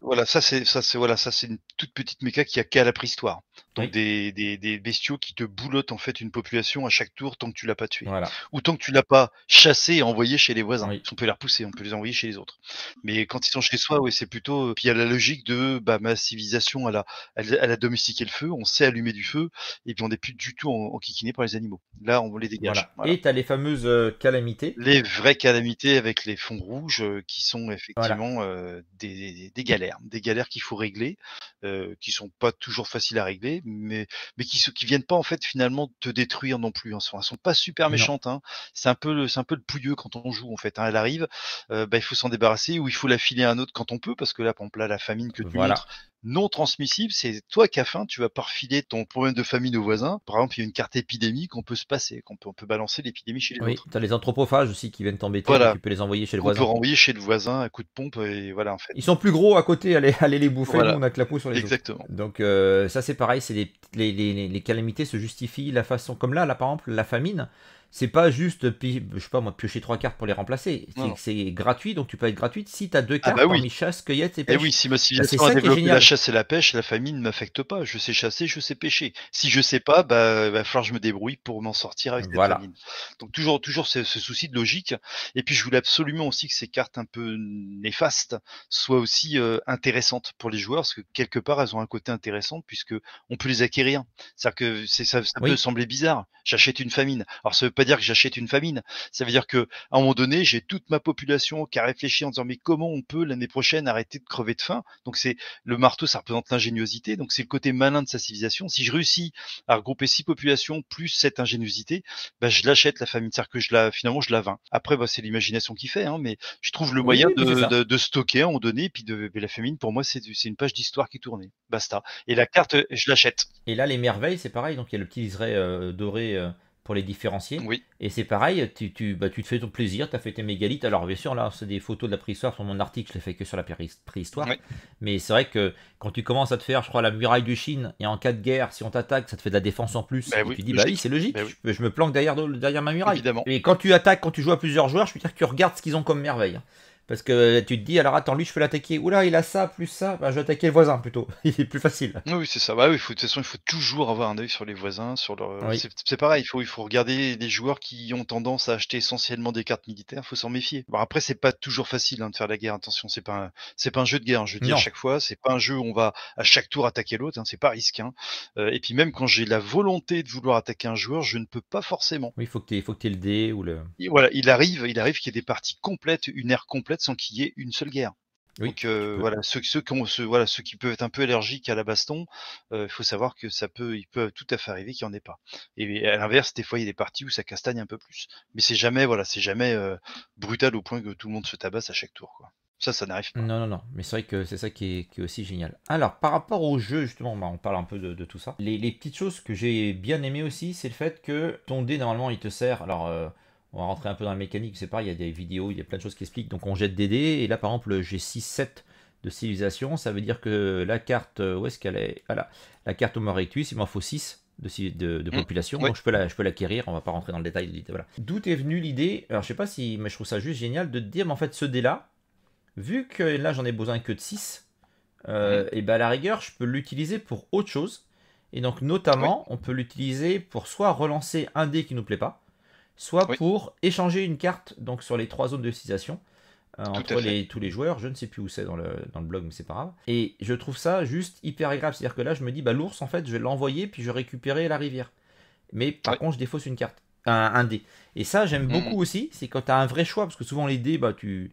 Voilà, ça c'est ça c'est voilà, ça c'est une toute petite méca qui a qu'à la préhistoire. Donc des, bestiaux qui te boulottent en fait une population à chaque tour tant que tu l'as pas tué. Ou tant que tu l'as pas chassé et envoyé chez les voisins. On peut les repousser, on peut les envoyer chez les autres. Mais quand ils sont chez soi, c'est plutôt. Euh, puis il y a la logique de bah, ma civilisation, elle a, elle, a domestiqué le feu, on sait allumer du feu, et puis on n'est plus du tout en, par les animaux. Là, on les dégage. Et tu as les fameuses euh, calamités. Les vraies calamités avec les fonds rouges euh, qui sont effectivement euh, des, galères, des galères qu'il faut régler, euh, qui sont pas toujours faciles à régler, mais, mais qui qui viennent pas en fait finalement te détruire non plus. Hein. Elles sont, sont pas super méchantes. Hein. C'est un peu le c'est un peu le pouilleux quand on joue en fait. Hein. Elle arrive, bah, il faut s'en débarrasser ou il faut la filer à un autre quand on peut parce que là, par la famine que tu voilà. montres, non transmissible. C'est toi qui as faim, tu vas parfiler ton problème de famille aux voisins. Par exemple, il y a une carte épidémique qu'on peut se passer, qu'on peut, on peut balancer l'épidémie chez les oui, autres. Tu as les anthropophages aussi qui viennent t'embêter. Tu peux les envoyer chez le voisin. On peut renvoyer chez le voisin à coup de pompe et voilà en fait. Ils sont plus gros à côté, allez, *laughs* allez les bouffer, on a que la peau sur les Exactement. Donc euh, ça c'est pareil, c'est les, les, calamités se justifient la façon comme là, là par exemple la famine c'est pas juste je sais pas moi piocher trois cartes pour les remplacer c'est gratuit donc tu peux être gratuite si tu as deux cartes ah bah oui. chasse cueillette et eh pêche et oui si ma civilisation bah, a développé la chasse et la pêche la famine ne m'affecte pas je sais chasser je sais pêcher si je sais pas bah, va falloir que je me débrouille pour m'en sortir avec cette voilà. donc toujours toujours ce, souci de logique et puis je voulais absolument aussi que ces cartes un peu néfastes soient aussi euh, intéressantes pour les joueurs parce que quelque part elles ont un côté intéressant puisque on peut les acquérir c'est-à-dire que ça, peut sembler bizarre j'achète une famine alors ça dire que j'achète une famine. Ça veut dire que à un moment donné, j'ai toute ma population qui a réfléchi en disant mais comment on peut l'année prochaine arrêter de crever de faim. Donc c'est le marteau, ça représente l'ingéniosité. Donc c'est le côté malin de sa civilisation. Si je réussis à regrouper six populations plus cette ingéniosité, bah, je l'achète la famine. C'est-à-dire que je la finalement je la vins. Après bah, c'est l'imagination qui fait, hein, mais je trouve le moyen de, stocker à un moment donné. Puis de, la famine pour moi c'est une page d'histoire qui tournait Basta. Et la carte je l'achète. Et là les merveilles c'est pareil. Donc il y a le petit liseré euh, doré. Euh, pour les différencier. Et c'est pareil, tu, tu bah, te fais ton plaisir, tu as fait tes mégalithes. Alors, bien sûr, là, c'est des photos de la préhistoire. Sur mon article, je l'ai fait que sur la préhistoire. Mais c'est vrai que quand tu commences à te faire, je crois, la muraille de Chine, et en cas de guerre, si on t'attaque, ça te fait de la défense en plus. Ben et tu dis, bah oui, c'est logique. Ben je, me planque derrière, derrière ma muraille. Évidemment. Et quand tu attaques, quand tu joues à plusieurs joueurs, je peux dire que tu regardes ce qu'ils ont comme merveille. Parce que tu te dis, alors attends, lui, je peux l'attaquer. Oula, il a ça, plus ça. Bah, je vais attaquer le voisin plutôt. *laughs* il est plus facile. Ah oui, c'est ça. Bah, oui, de toute façon, il faut toujours avoir un œil sur les voisins. sur C'est pareil, il faut, il faut regarder les joueurs qui ont tendance à acheter essentiellement des cartes militaires. Il faut s'en méfier. Bon, après, c'est pas toujours facile hein, de faire la guerre. Attention, c'est pas, un... pas un jeu de guerre. Hein. Je dis à chaque fois, c'est pas un jeu où on va à chaque tour attaquer l'autre. Hein. c'est pas risqué euh, et puis, même quand j'ai la volonté de vouloir attaquer un joueur, je ne peux pas forcément. il faut que tu aies, le dé ou le. voilà, il arrive, il arrive qu'il y ait des parties complètes, une aire complète sans qu'il y ait une seule guerre. Donc euh, voilà, ceux, ceux, qui qui peuvent être un peu allergiques à la baston, euh, il faut savoir que ça peut, il peut tout à fait arriver qu'il n'y en ait pas. Et à l'inverse, des fois, il y a des parties où ça castagne un peu plus. Mais c'est jamais, voilà, c'est jamais euh, brutal au point que tout le monde se tabasse à chaque tour. Quoi. Ça, ça n'arrive pas. Non, non, non. Mais c'est vrai que c'est ça qui est, qui est, aussi génial. Alors, par rapport au jeu, justement, bah, on parle un peu de, tout ça. Les, les petites choses que j'ai bien aimé aussi, c'est le fait que ton dé, normalement, il te sert. Alors on va rentrer un peu dans la mécanique, c'est pas il y a des vidéos, il y a plein de choses qui expliquent. Donc on jette des dés, et là par exemple j'ai 6, 7 de civilisation, ça veut dire que la carte, euh, où est-ce qu'elle est Voilà, ah la carte Homo Erectus, il m'en faut 6 de, mm, population, donc je peux, peux l'acquérir, on va pas rentrer dans le détail. Voilà. D'où est venue l'idée, alors je sais pas si, mais je trouve ça juste génial de te dire, mais en fait ce dé-là, vu que là j'en ai besoin que de 6, euh, et bien à la rigueur je peux l'utiliser pour autre chose, et donc notamment on peut l'utiliser pour soit relancer un dé qui nous plaît pas, soit pour échanger une carte donc sur les trois zones de cisation euh, entre tous les joueurs. Je ne sais plus où c'est dans le, blog, mais c'est pas grave. Et je trouve ça juste hyper agréable. C'est-à-dire que là, je me dis, bah, l'ours, en fait, je vais l'envoyer, puis je vais récupérer la rivière. Mais par contre, je défausse une carte, un, dé. Et ça, j'aime mm. beaucoup aussi, c'est quand tu as un vrai choix, parce que souvent les dés, bah, tu.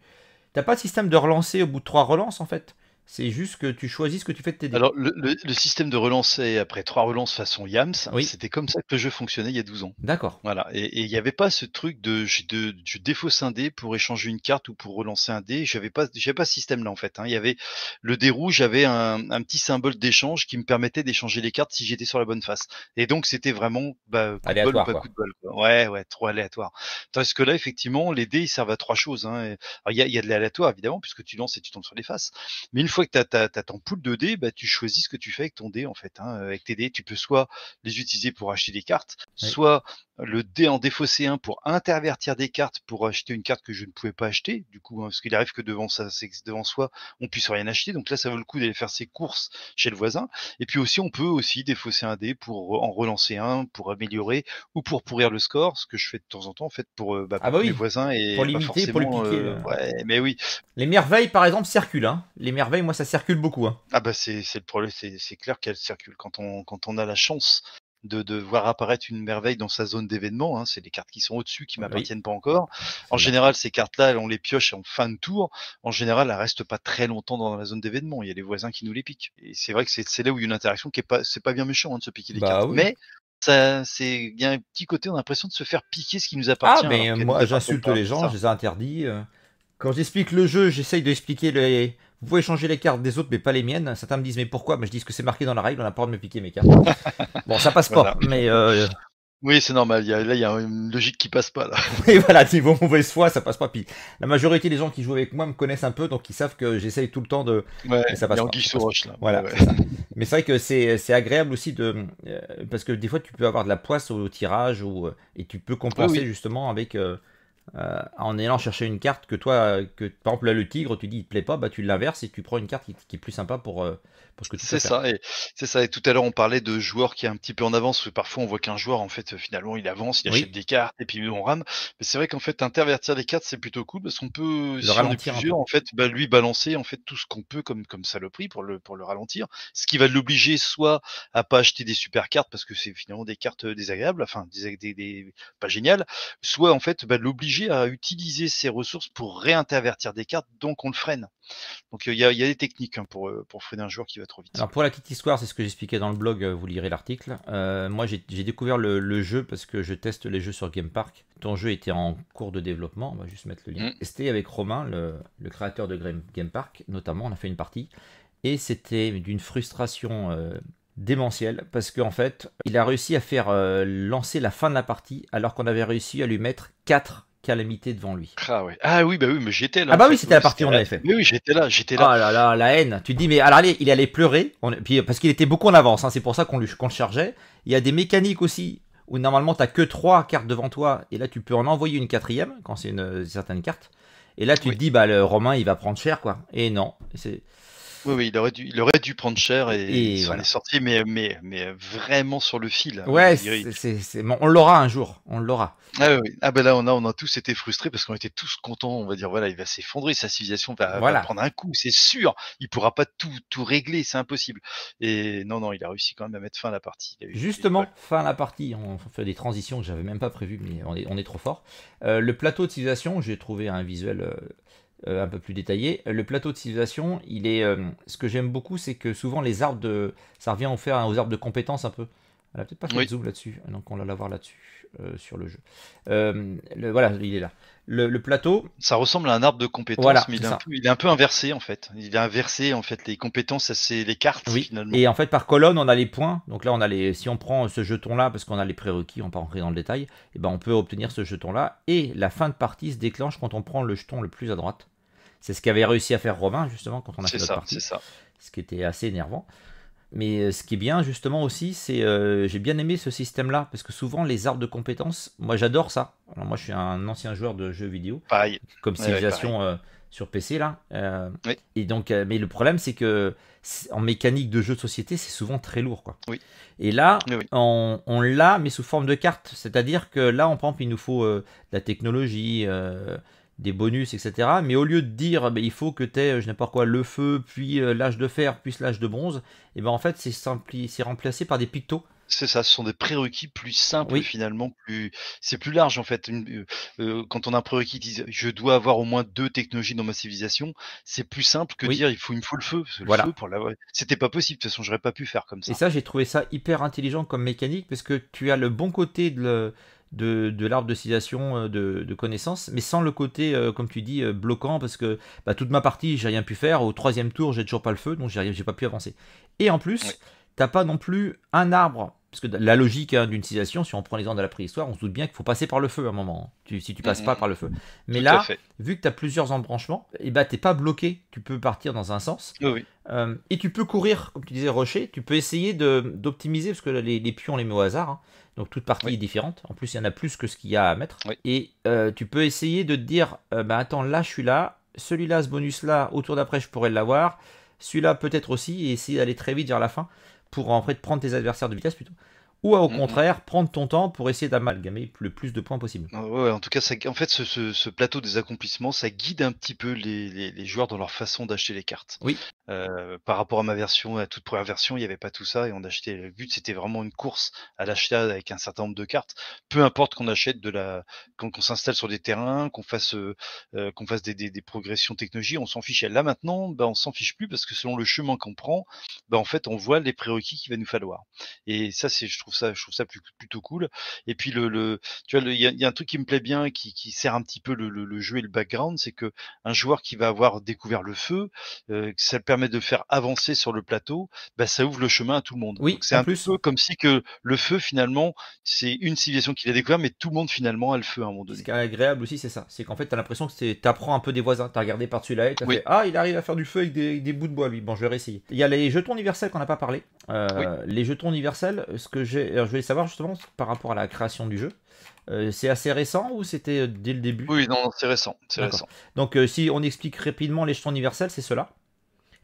T'as pas de système de relancer au bout de trois relances, en fait. C'est juste que tu choisis ce que tu fais de tes dés. Alors, le, le, système de relancer après trois relances façon Yams, oui. c'était comme ça que le jeu fonctionnait il y a 12 ans. D'accord. Voilà. Et il n'y avait pas ce truc de je, de, je, défausse un dé pour échanger une carte ou pour relancer un dé. J'avais pas, j'avais pas ce système-là, en fait. Hein. Il y avait le dé rouge, j'avais un, un, petit symbole d'échange qui me permettait d'échanger les cartes si j'étais sur la bonne face. Et donc, c'était vraiment bah, bol pas de bol. Ouais, ouais, trop aléatoire. Parce que là, effectivement, les dés, servent à trois choses. Hein. Il y, a, y a de l'aléatoire, évidemment, puisque tu lances et tu tombes sur les faces. Mais une fois que tu as, ton pool de dés, bah, tu choisis ce que tu fais avec ton dé, en fait. Hein, avec tes dés, tu peux soit les utiliser pour acheter des cartes, soit le dé en défausser un pour intervertir des cartes pour acheter une carte que je ne pouvais pas acheter, du coup, hein, parce qu'il arrive que devant, devant soi, on puisse rien acheter. Donc là, ça vaut le coup d'aller faire ses courses chez le voisin. Et puis aussi, on peut aussi défausser un dé pour en relancer un, pour améliorer ou pour pourrir le score, ce que je fais de temps en temps, en fait, pour, euh, bah, ah bah voisins et pour limiter, pour euh, piquer. Hein. mais oui. Les merveilles, par exemple, circulent. Hein. Les merveilles, moi, ça circule beaucoup. Hein. Ah bah c'est le problème, c'est clair qu'elles circulent quand on, quand on a la chance de, voir apparaître une merveille dans sa zone d'événement. Hein. C'est les cartes qui sont au-dessus qui m'appartiennent pas encore. En général, ces cartes-là, on les pioche en fin de tour. En général, elles restent pas très longtemps dans la zone d'événement. Il y a les voisins qui nous les piquent. Et c'est vrai que c'est là où il y a une interaction qui est pas, c'est pas bien méchant hein, de se piquer les bah cartes. Mais c'est il y a un petit côté on a l'impression de se faire piquer ce qui nous ah, appartient. mais moi j'insulte les gens, je les interdis. Euh. Quand j'explique le jeu, j'essaye d'expliquer les vous pouvez changer les cartes des autres, mais pas les miennes. Certains me disent, mais pourquoi Mais je dis que c'est marqué dans la règle, on n'a pas le droit de me piquer mes cartes. *laughs* bon, ça passe pas, mais. Euh, oui, c'est normal. là, il y a une logique qui passe pas là. Et *laughs* voilà, niveau mauvaise foi, ça passe pas. Puis la majorité des gens qui jouent avec moi me connaissent un peu, donc ils savent que j'essaye tout le temps de. Ouais, ça passe. Il là. Voilà. Mais c'est vrai que c'est agréable aussi de euh, parce que des fois tu peux avoir de la poisse au tirage ou euh, et tu peux compenser justement avec. Euh, en allant chercher une carte que toi, euh, que par exemple le tigre, tu dis il te plaît pas, bah tu l'inverses et tu prends une carte qui, qui est plus sympa pour, euh, c'est ça, et c'est ça. Et tout à l'heure, on parlait de joueurs qui est un petit peu en avance. que Parfois, on voit qu'un joueur, en fait, finalement, il avance, il achète des cartes et puis on rame. Mais c'est vrai qu'en fait, intervertir des cartes, c'est plutôt cool parce qu'on peut, le en fait, bah, lui balancer en fait tout ce qu'on peut comme comme saloperie pour le pour le ralentir. Ce qui va l'obliger soit à pas acheter des super cartes parce que c'est finalement des cartes désagréables, enfin des, des, pas géniales, soit en fait bah, l'obliger à utiliser ses ressources pour réintervertir des cartes, donc on le freine. Donc euh, il y, a des techniques hein, pour, euh, freiner un joueur qui va trop vite. pour la petite histoire, c'est ce que j'expliquais dans le blog, euh, vous lirez l'article. moi j'ai découvert le, jeu parce que je teste les jeux sur Game Park. Ton jeu était en cours de développement, on va juste mettre le lien. Mmh. avec Romain, le, créateur de Game Park, notamment, on a fait une partie. Et c'était d'une frustration... démentielle parce qu'en fait, il a réussi à faire lancer la fin de la partie alors qu'on avait réussi à lui mettre 4 calamité devant lui. Ah, ah oui, bah oui, mais j'étais là. Ah bah oui, c'était la partie qu'on avait fait. Mais oui, j'étais là, j'étais là. Ah là là, la haine. Tu te dis, mais alors allez, il allait pleurer, euh, parce qu'il était beaucoup en avance, hein. c'est pour ça qu'on le, chargeait. Il y a des mécaniques aussi où normalement t'as que trois cartes devant toi, et là tu peux en envoyer une quatrième quand c'est une, euh, certaine carte. Et là tu te dis, bah le Romain il va prendre cher quoi. Et non, c'est. Oui, il aurait dû, il aurait dû prendre cher et, est sorti, mais, mais, mais vraiment sur le fil. Hein, ouais, c'est, on l'aura un jour, on l'aura. Ah, oui. Ah ben là, on a, on a tous été frustrés parce qu'on était tous contents. On va dire, voilà, il va s'effondrer, sa civilisation va, prendre un coup, c'est sûr. Il pourra pas tout, tout régler, c'est impossible. Et non, non, il a réussi quand même à mettre fin à la partie. Justement, fin à la partie. On fait des transitions que j'avais même pas prévues, mais on est, trop fort. Euh, le plateau de civilisation, j'ai trouvé un visuel. Euh, euh, un peu plus détaillé. Le plateau de civilisation, il est, euh, ce que j'aime beaucoup, c'est que souvent les arbres de. Ça revient en faire aux arbres de compétences un peu. Elle a peut-être pas fait zoom là-dessus, donc on va la voir là-dessus, euh, sur le jeu. voilà, il est là. Le, plateau. Ça ressemble à un arbre de compétences, mais il est, un peu, inversé en fait. Il est inversé en fait. Les compétences, c'est les cartes finalement. Et en fait, par colonne, on a les points. Donc là, on a Si on prend ce jeton-là, parce qu'on a les prérequis, on pas rentrer dans le détail, et eh ben on peut obtenir ce jeton-là. Et la fin de partie se déclenche quand on prend le jeton le plus à droite. C'est ce qu'avait réussi à faire Romain, justement, quand on a fait notre partie. C'est ça. Ce qui était assez énervant. Mais euh, ce qui est bien, justement, aussi, c'est. que euh, j'ai bien aimé ce système-là, parce que souvent, les arbres de compétences, moi, j'adore ça. moi, je suis un ancien joueur de jeux vidéo. Pareil. Comme civilisation. Euh, sur PC là. oui. Et donc, mais le problème c'est que en mécanique de jeu de société, c'est souvent très lourd quoi. Oui. Et là, on, l'a mais sous forme de carte, c'est-à-dire que là, on prend, il nous faut la technologie, des bonus, etc. Mais au lieu de dire bah, il faut que tu aies, euh, je n'ai pas quoi, le feu, puis euh, l'âge de fer, puis l'âge de bronze, et eh ben en fait c'est remplacé par des pictos. C'est ça, ce sont des prérequis plus simples finalement, plus c'est plus large en fait. Euh, quand on a un prérequis qui je dois avoir au moins deux technologies dans ma civilisation, c'est plus simple que dire il faut une me faut le feu. voilà. C'était pas possible, de toute façon j'aurais pas pu faire comme ça. Et ça j'ai trouvé ça hyper intelligent comme mécanique parce que tu as le bon côté de le de, l'arbre de citation euh, de, de, connaissances, mais sans le côté, euh, comme tu dis, euh, bloquant, parce que bah, toute ma partie, j'ai rien pu faire. Au troisième tour, j'ai toujours pas le feu, donc j'ai pas pu avancer. Et en plus, t'as pas non plus un arbre parce que la logique hein, d'une civilisation, si on prend les l'exemple de la préhistoire, on se doute bien qu'il faut passer par le feu à un moment, hein. tu, si tu passes pas par le feu. Mais là, vu que tu as plusieurs embranchements, tu eh ben, pas bloqué, tu peux partir dans un sens. Euh, et tu peux courir, comme tu disais, rocher, tu peux essayer d'optimiser, parce que les, pions, on les met au hasard, hein. donc toute partie est différente. En plus, il y en a plus que ce qu'il y a à mettre. Et euh, tu peux essayer de te dire, euh, ben, attends, là, je suis là, celui-là, ce bonus-là, autour d'après, je pourrais l'avoir, celui-là peut-être aussi, et essayer d'aller très vite vers la fin pour en fait prendre tes adversaires de vitesse plutôt ou au mm-hmm. contraire prendre ton temps pour essayer d'amalgamer le plus de points possible. Ouais, en tout cas, ça, en fait, ce, plateau des accomplissements, ça guide un petit peu les joueurs dans leur façon d'acheter les cartes. Oui par rapport à ma version, à toute première version, il n'y avait pas tout ça et on achetait. Le but, c'était vraiment une course à l'achat avec un certain nombre de cartes. Peu importe qu'on achète de la, qu'on s'installe sur des terrains, qu'on fasse, qu'on fasse des, progressions technologiques, on s'en fiche. là maintenant, ben on s'en fiche plus parce que selon le chemin qu'on prend, ben en fait, on voit les prérequis qu'il va nous falloir. Et ça, c'est, je trouve ça, je trouve ça plutôt cool. Et puis le, le tu vois, il y, a un truc qui me plaît bien, qui, sert un petit peu le, le, jeu et le background, c'est que un joueur qui va avoir découvert le feu, ça permet de faire avancer sur le plateau, bah, ça ouvre le chemin à tout le monde. Oui, c'est un plus. peu comme si que le feu, finalement, c'est une civilisation qu'il a découvert, mais tout le monde, finalement, a le feu à un moment donné. Ce qui est agréable aussi, c'est ça. C'est qu'en fait, tu as l'impression que tu apprends un peu des voisins. Tu as regardé par-dessus la haie, tu fait Ah, il arrive à faire du feu avec des, bouts de bois, lui. Bon, je vais réessayer. Il y a les jetons universels qu'on n'a pas parlé. Euh, les jetons universels, ce que j'ai. Je voulais savoir justement par rapport à la création du jeu. Euh, c'est assez récent ou c'était euh, dès le début Oui, non, c'est récent, récent. Donc, si on explique rapidement les jetons universels, c'est cela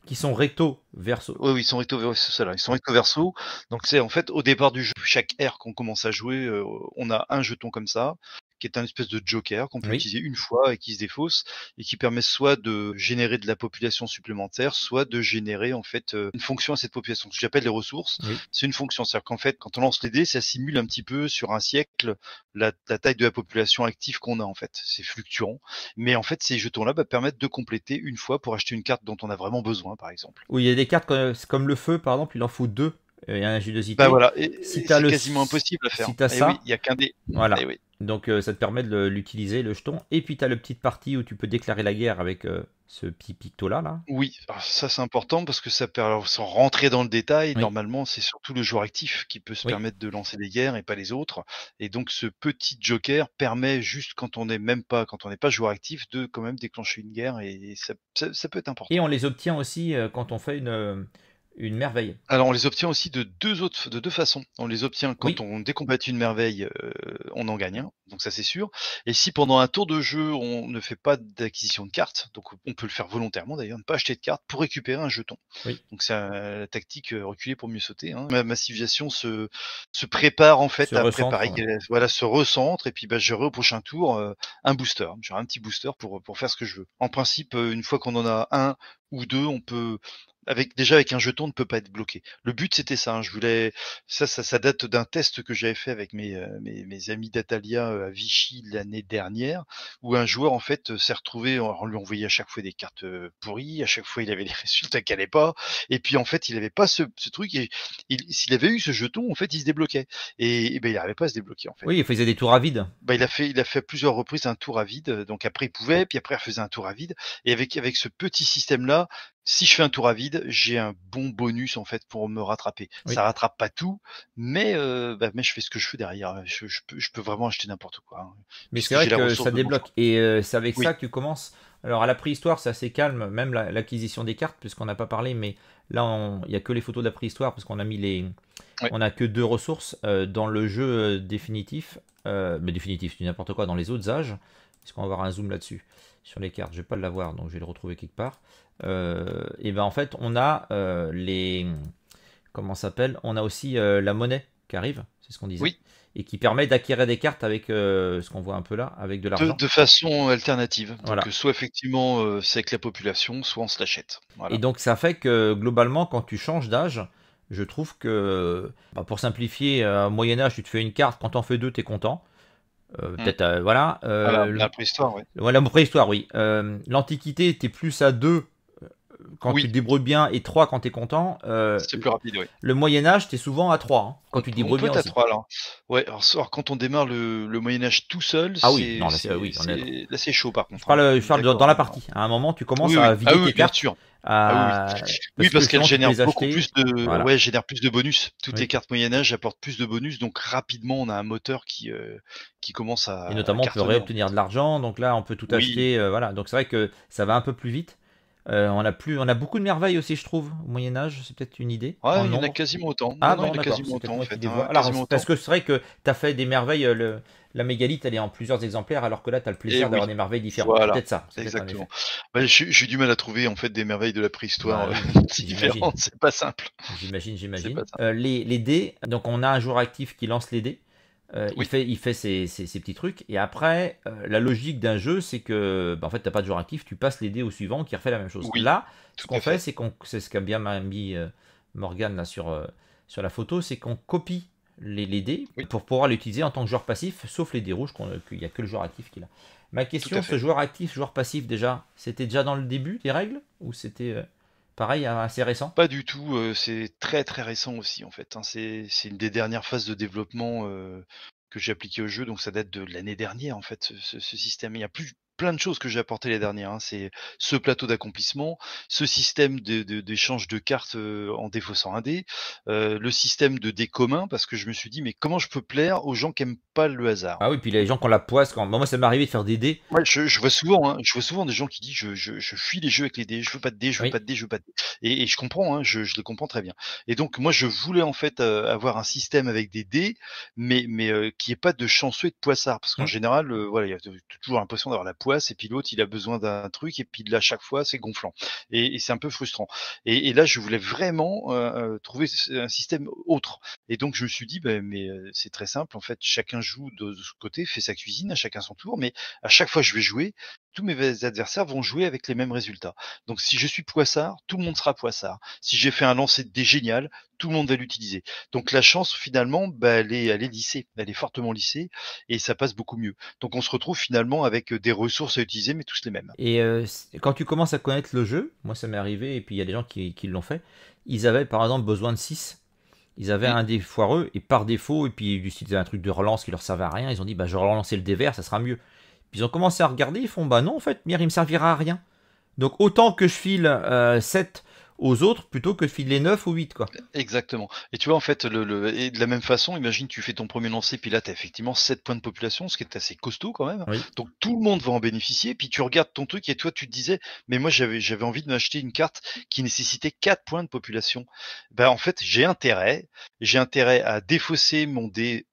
qui sont recto verso. Oui, oui, ils sont recto verso, ça, là. Ils sont recto verso. Donc c'est en fait au départ du jeu, chaque R qu'on commence à jouer, euh, on a un jeton comme ça qui est un espèce de joker qu'on peut utiliser une fois et qui se défausse et qui permet soit de générer de la population supplémentaire, soit de générer en fait euh, une fonction à cette population. Ce que j'appelle les ressources, c'est une fonction. C'est-à-dire qu'en fait, quand on lance les dés, ça simule un petit peu sur un siècle la, taille de la population active qu'on a en fait. C'est fluctuant, mais en fait, ces jetons-là bah, permettent de compléter une fois pour acheter une carte dont on a vraiment besoin, par exemple. Oui, il y a des cartes comme le feu, par exemple, il en faut deux il euh, a un Bah voilà, si c'est quasiment impossible à faire. Si eh ça, il n'y a qu'un dé. Voilà. Eh donc euh, ça te permet de l'utiliser, le jeton. Et puis tu as le petite partie où tu peux déclarer la guerre avec euh, ce petit picto-là. Là. Oui, ça c'est important parce que ça permet, sans rentrer dans le détail, normalement c'est surtout le joueur actif qui peut se permettre de lancer des guerres et pas les autres. Et donc ce petit joker permet juste quand on n'est même pas, quand on n'est pas joueur actif, de quand même déclencher une guerre et, ça, peut être important. Et on les obtient aussi quand on fait une une merveille. Alors on les obtient aussi de deux autres, de deux façons. On les obtient quand on décompte une merveille, euh, on en gagne donc ça c'est sûr. Et si pendant un tour de jeu on ne fait pas d'acquisition de cartes, donc on peut le faire volontairement d'ailleurs, ne pas acheter de cartes pour récupérer un jeton. Oui. Donc c'est la tactique euh, reculée reculer pour mieux sauter. Hein. Ma civilisation se, se prépare en fait à préparer, voilà, se recentre et puis bah, j'aurai au prochain tour euh, un booster, j'aurai un petit booster pour pour faire ce que je veux. En principe, une fois qu'on en a un ou deux, on peut avec déjà avec un jeton ne peut pas être bloqué. Le but c'était ça. Hein. je voulais ça, ça, ça date d'un test que j'avais fait avec mes, euh, mes, amis d'Atalia euh, à Vichy l'année dernière, où un joueur en fait s'est retrouvé, on lui envoyait à chaque fois des cartes euh, pourries, à chaque fois il avait des *laughs* résultats qu'il n'allait pas, et puis en fait il n'avait pas ce, truc. Et s'il avait eu ce jeton, en fait il se débloquait. Et, ben, il n'arrivait pas à se débloquer en fait. Oui, il faisait des tours à vide. Ben, il a fait, il a fait plusieurs reprises un tour à vide. Donc après il pouvait, puis après il faisait un tour à vide. Et avec avec ce petit système là, si je fais un tour à vide, j'ai un bon bonus en fait pour me rattraper. Ça Ça rattrape pas tout, mais, euh, bah, mais je fais ce que je fais derrière. Je, peux, vraiment acheter n'importe quoi. Hein. mais c'est vrai que ça débloque. Et euh, c'est avec ça que tu commences. Alors à la préhistoire, c'est assez calme, même l'acquisition des cartes, puisqu'on n'a pas parlé, mais là, il n'y a que les photos de la préhistoire, parce qu'on a mis les. On a que deux ressources euh, dans le jeu définitif. mais définitif, c'est n'importe quoi, dans les autres âges. Parce qu'on va avoir un zoom là-dessus, sur les cartes. Je ne vais pas l'avoir, donc je vais le retrouver quelque part. Euh, et ben en fait, on a euh, les. Comment s'appelle On a aussi euh, la monnaie qui arrive, c'est ce qu'on disait. Oui et qui permet d'acquérir des cartes avec ce qu'on voit un peu là, avec de l'argent. De, façon alternative. Voilà. Donc, soit effectivement c'est avec la population, soit on se l'achète. Voilà. Et donc ça fait que globalement, quand tu changes d'âge, je trouve que, bah, pour simplifier, à Moyen-Âge, tu te fais une carte, quand t'en fais deux, t'es content. Hmm. Peut-être, voilà. Ah, la préhistoire, oui. la préhistoire, oui. L'Antiquité, t'es plus à deux quand tu débrouilles bien et 3 quand tu es content. Euh, c'est plus rapide, Le Moyen-Âge, tu es souvent à 3 hein, quand tu on à quand on démarre le, Moyen-Âge tout seul, ah, oui. c'est, chaud par contre. Je parle, hein. dans la partie. À un moment, tu commences à ah vider tes cartes. Ah oui, parce, qu'elle génère beaucoup plus de, génère plus de bonus. Toutes tes les cartes Moyen Âge apportent plus de bonus, donc rapidement on a un moteur qui euh, qui commence à. Et notamment, on peut réobtenir de l'argent, donc là on peut tout acheter, euh, voilà. Donc c'est vrai que ça va un peu plus vite. Euh, on, a plus, on a beaucoup de merveilles aussi, je trouve, au Moyen-Âge. C'est peut-être une idée. ah il y en a quasiment autant. Ah, non, il y en a quasiment autant, en fait. Hein, parce que c'est vrai que tu as fait des merveilles. Euh, la Mégalith, elle est en plusieurs exemplaires, alors que là, tu as le eh plaisir d'avoir des merveilles différentes. Voilà. peut-être ça. Exactement. Ben, je J'ai du mal à trouver en fait des merveilles de la préhistoire bah, euh, *laughs* différentes. C'est pas simple. J'imagine, j'imagine. les, les dés, donc on a un joueur actif qui lance les dés. Euh, il fait, il ses, petits trucs. Et après, euh, la logique d'un jeu, c'est que, bah, en fait, t'as pas de joueur actif, tu passes les dés au suivant qui refait la même chose. là, ce qu'on fait, c'est qu'on, c'est ce qu'a bien mis euh, Morgan là sur sur la photo, c'est qu'on copie les, dés pour pouvoir l'utiliser en tant que joueur passif, sauf les dés rouges qu'il n'y a que le joueur actif qui l'a. Ma question, ce joueur actif, joueur passif, déjà, c'était déjà dans le début des règles ou c'était Pareil, hein, assez récent Pas du tout, euh, c'est très très récent aussi en fait. Hein. C'est une des dernières phases de développement euh, que j'ai appliqué au jeu, donc ça date de l'année dernière en fait, ce, système. Il n'y a plus, plein de choses que j'ai apporté les dernières. Hein. C'est ce plateau d'accomplissement, ce système d'échange de, de, cartes en défaussant un dé, le système de dé commun parce que je me suis dit, mais comment je peux plaire aux gens qui n'aiment pas le hasard Ah oui, puis les gens qui ont la poisse, quand... moi ça m'est arrivé de faire des dés. Ouais, je, vois souvent, hein, je vois souvent des gens qui disent, je, fuis les jeux avec les dés, je veux pas de dés, je veux pas de dés, je veux pas de dés. Et, je comprends, hein, je, le comprends très bien. Et donc moi je voulais en fait avoir un système avec des dés, mais, mais qui est pas de chanceux et de poissard, parce qu'en mmh. général, voilà, il y a toujours l'impression d'avoir la poisse ses pilotes, il a besoin d'un truc et puis là chaque fois c'est gonflant et, c'est un peu frustrant. Et, là je voulais vraiment euh, euh, trouver un système autre. Et donc je me suis dit ben, mais euh, c'est très simple en fait chacun joue de, ce côté, fait sa cuisine, à chacun son tour, mais à chaque fois je vais jouer tous mes adversaires vont jouer avec les mêmes résultats. Donc si je suis poissard, tout le monde sera poissard. Si j'ai fait un lancer de génial, tout le monde va l'utiliser. Donc la chance finalement, bah, elle, est, elle est lissée, elle est fortement lissée et ça passe beaucoup mieux. Donc on se retrouve finalement avec des ressources se à utiliser, mais tous les mêmes. Et euh, quand tu commences à connaître le jeu, moi ça m'est arrivé, et puis il y a des gens qui, l'ont fait, ils avaient par exemple besoin de 6. Ils avaient un des foireux, et par défaut, et puis ils utilisaient un truc de relance qui leur servait à rien, ils ont dit, bah, je vais le dévers ça sera mieux. Puis ils ont commencé à regarder, ils font, bah non, en fait, mire il me servira à rien. Donc autant que je file euh, 7 aux autres plutôt que filer 9 ou 8. Quoi. Exactement. Et tu vois, en fait, le, Et de la même façon, imagine, tu fais ton premier lancer, puis là, tu as effectivement 7 points de population, ce qui est assez costaud quand même. Donc tout le monde va en bénéficier, puis tu regardes ton truc et toi, tu te disais, mais moi, j'avais, j'avais envie de m'acheter une carte qui nécessitait 4 points de population. Ben, en fait, j'ai intérêt, j'ai intérêt à défausser mon dé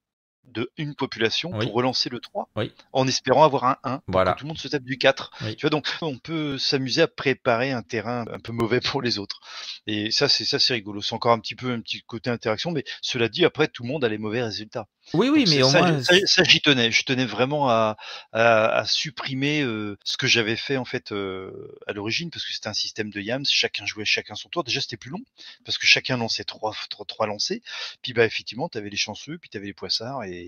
de une population pour relancer le 3 en espérant avoir un 1 voilà. tout le monde se tape du 4. Tu vois, donc on peut s'amuser à préparer un terrain un peu mauvais pour les autres. Et ça, c'est ça, c'est rigolo. C'est encore un petit peu un petit côté interaction, mais cela dit, après, tout le monde a les mauvais résultats. Oui, oui, mais au ça, j'y tenais. Je tenais vraiment à, à, supprimer euh, ce que j'avais fait en fait euh, à l'origine, parce que c'était un système de yams. Chacun jouait chacun son tour. Déjà, c'était plus long parce que chacun lançait trois, trois, trois lancers. Puis bah effectivement, tu avais les chanceux, puis tu avais les poissards et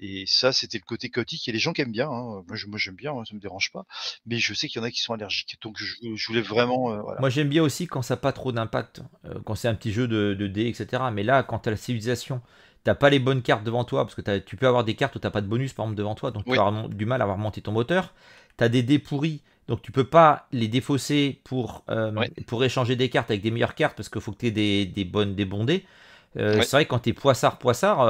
et, ça, c'était le côté chaotique. Et les gens qui aiment bien, hein. moi, j'aime bien, ça hein, ça me dérange pas. Mais je sais qu'il y en a qui sont allergiques. Donc je, voulais vraiment. Euh, moi j'aime bien aussi quand ça n'a pas trop d'impact, euh, quand c'est un petit jeu de, dés, etc. Mais là, quand t'as la civilisation, t'as pas les bonnes cartes devant toi, parce que tu peux avoir des cartes où t'as pas de bonus par exemple devant toi, donc tu as du mal à avoir monté ton moteur. T'as des dés pourris, donc tu peux pas les défausser pour, euh, pour échanger des cartes avec des meilleures cartes, parce qu'il faut que tu aies des, bonnes, des bons dés. C'est vrai que quand t'es poissard, poissard,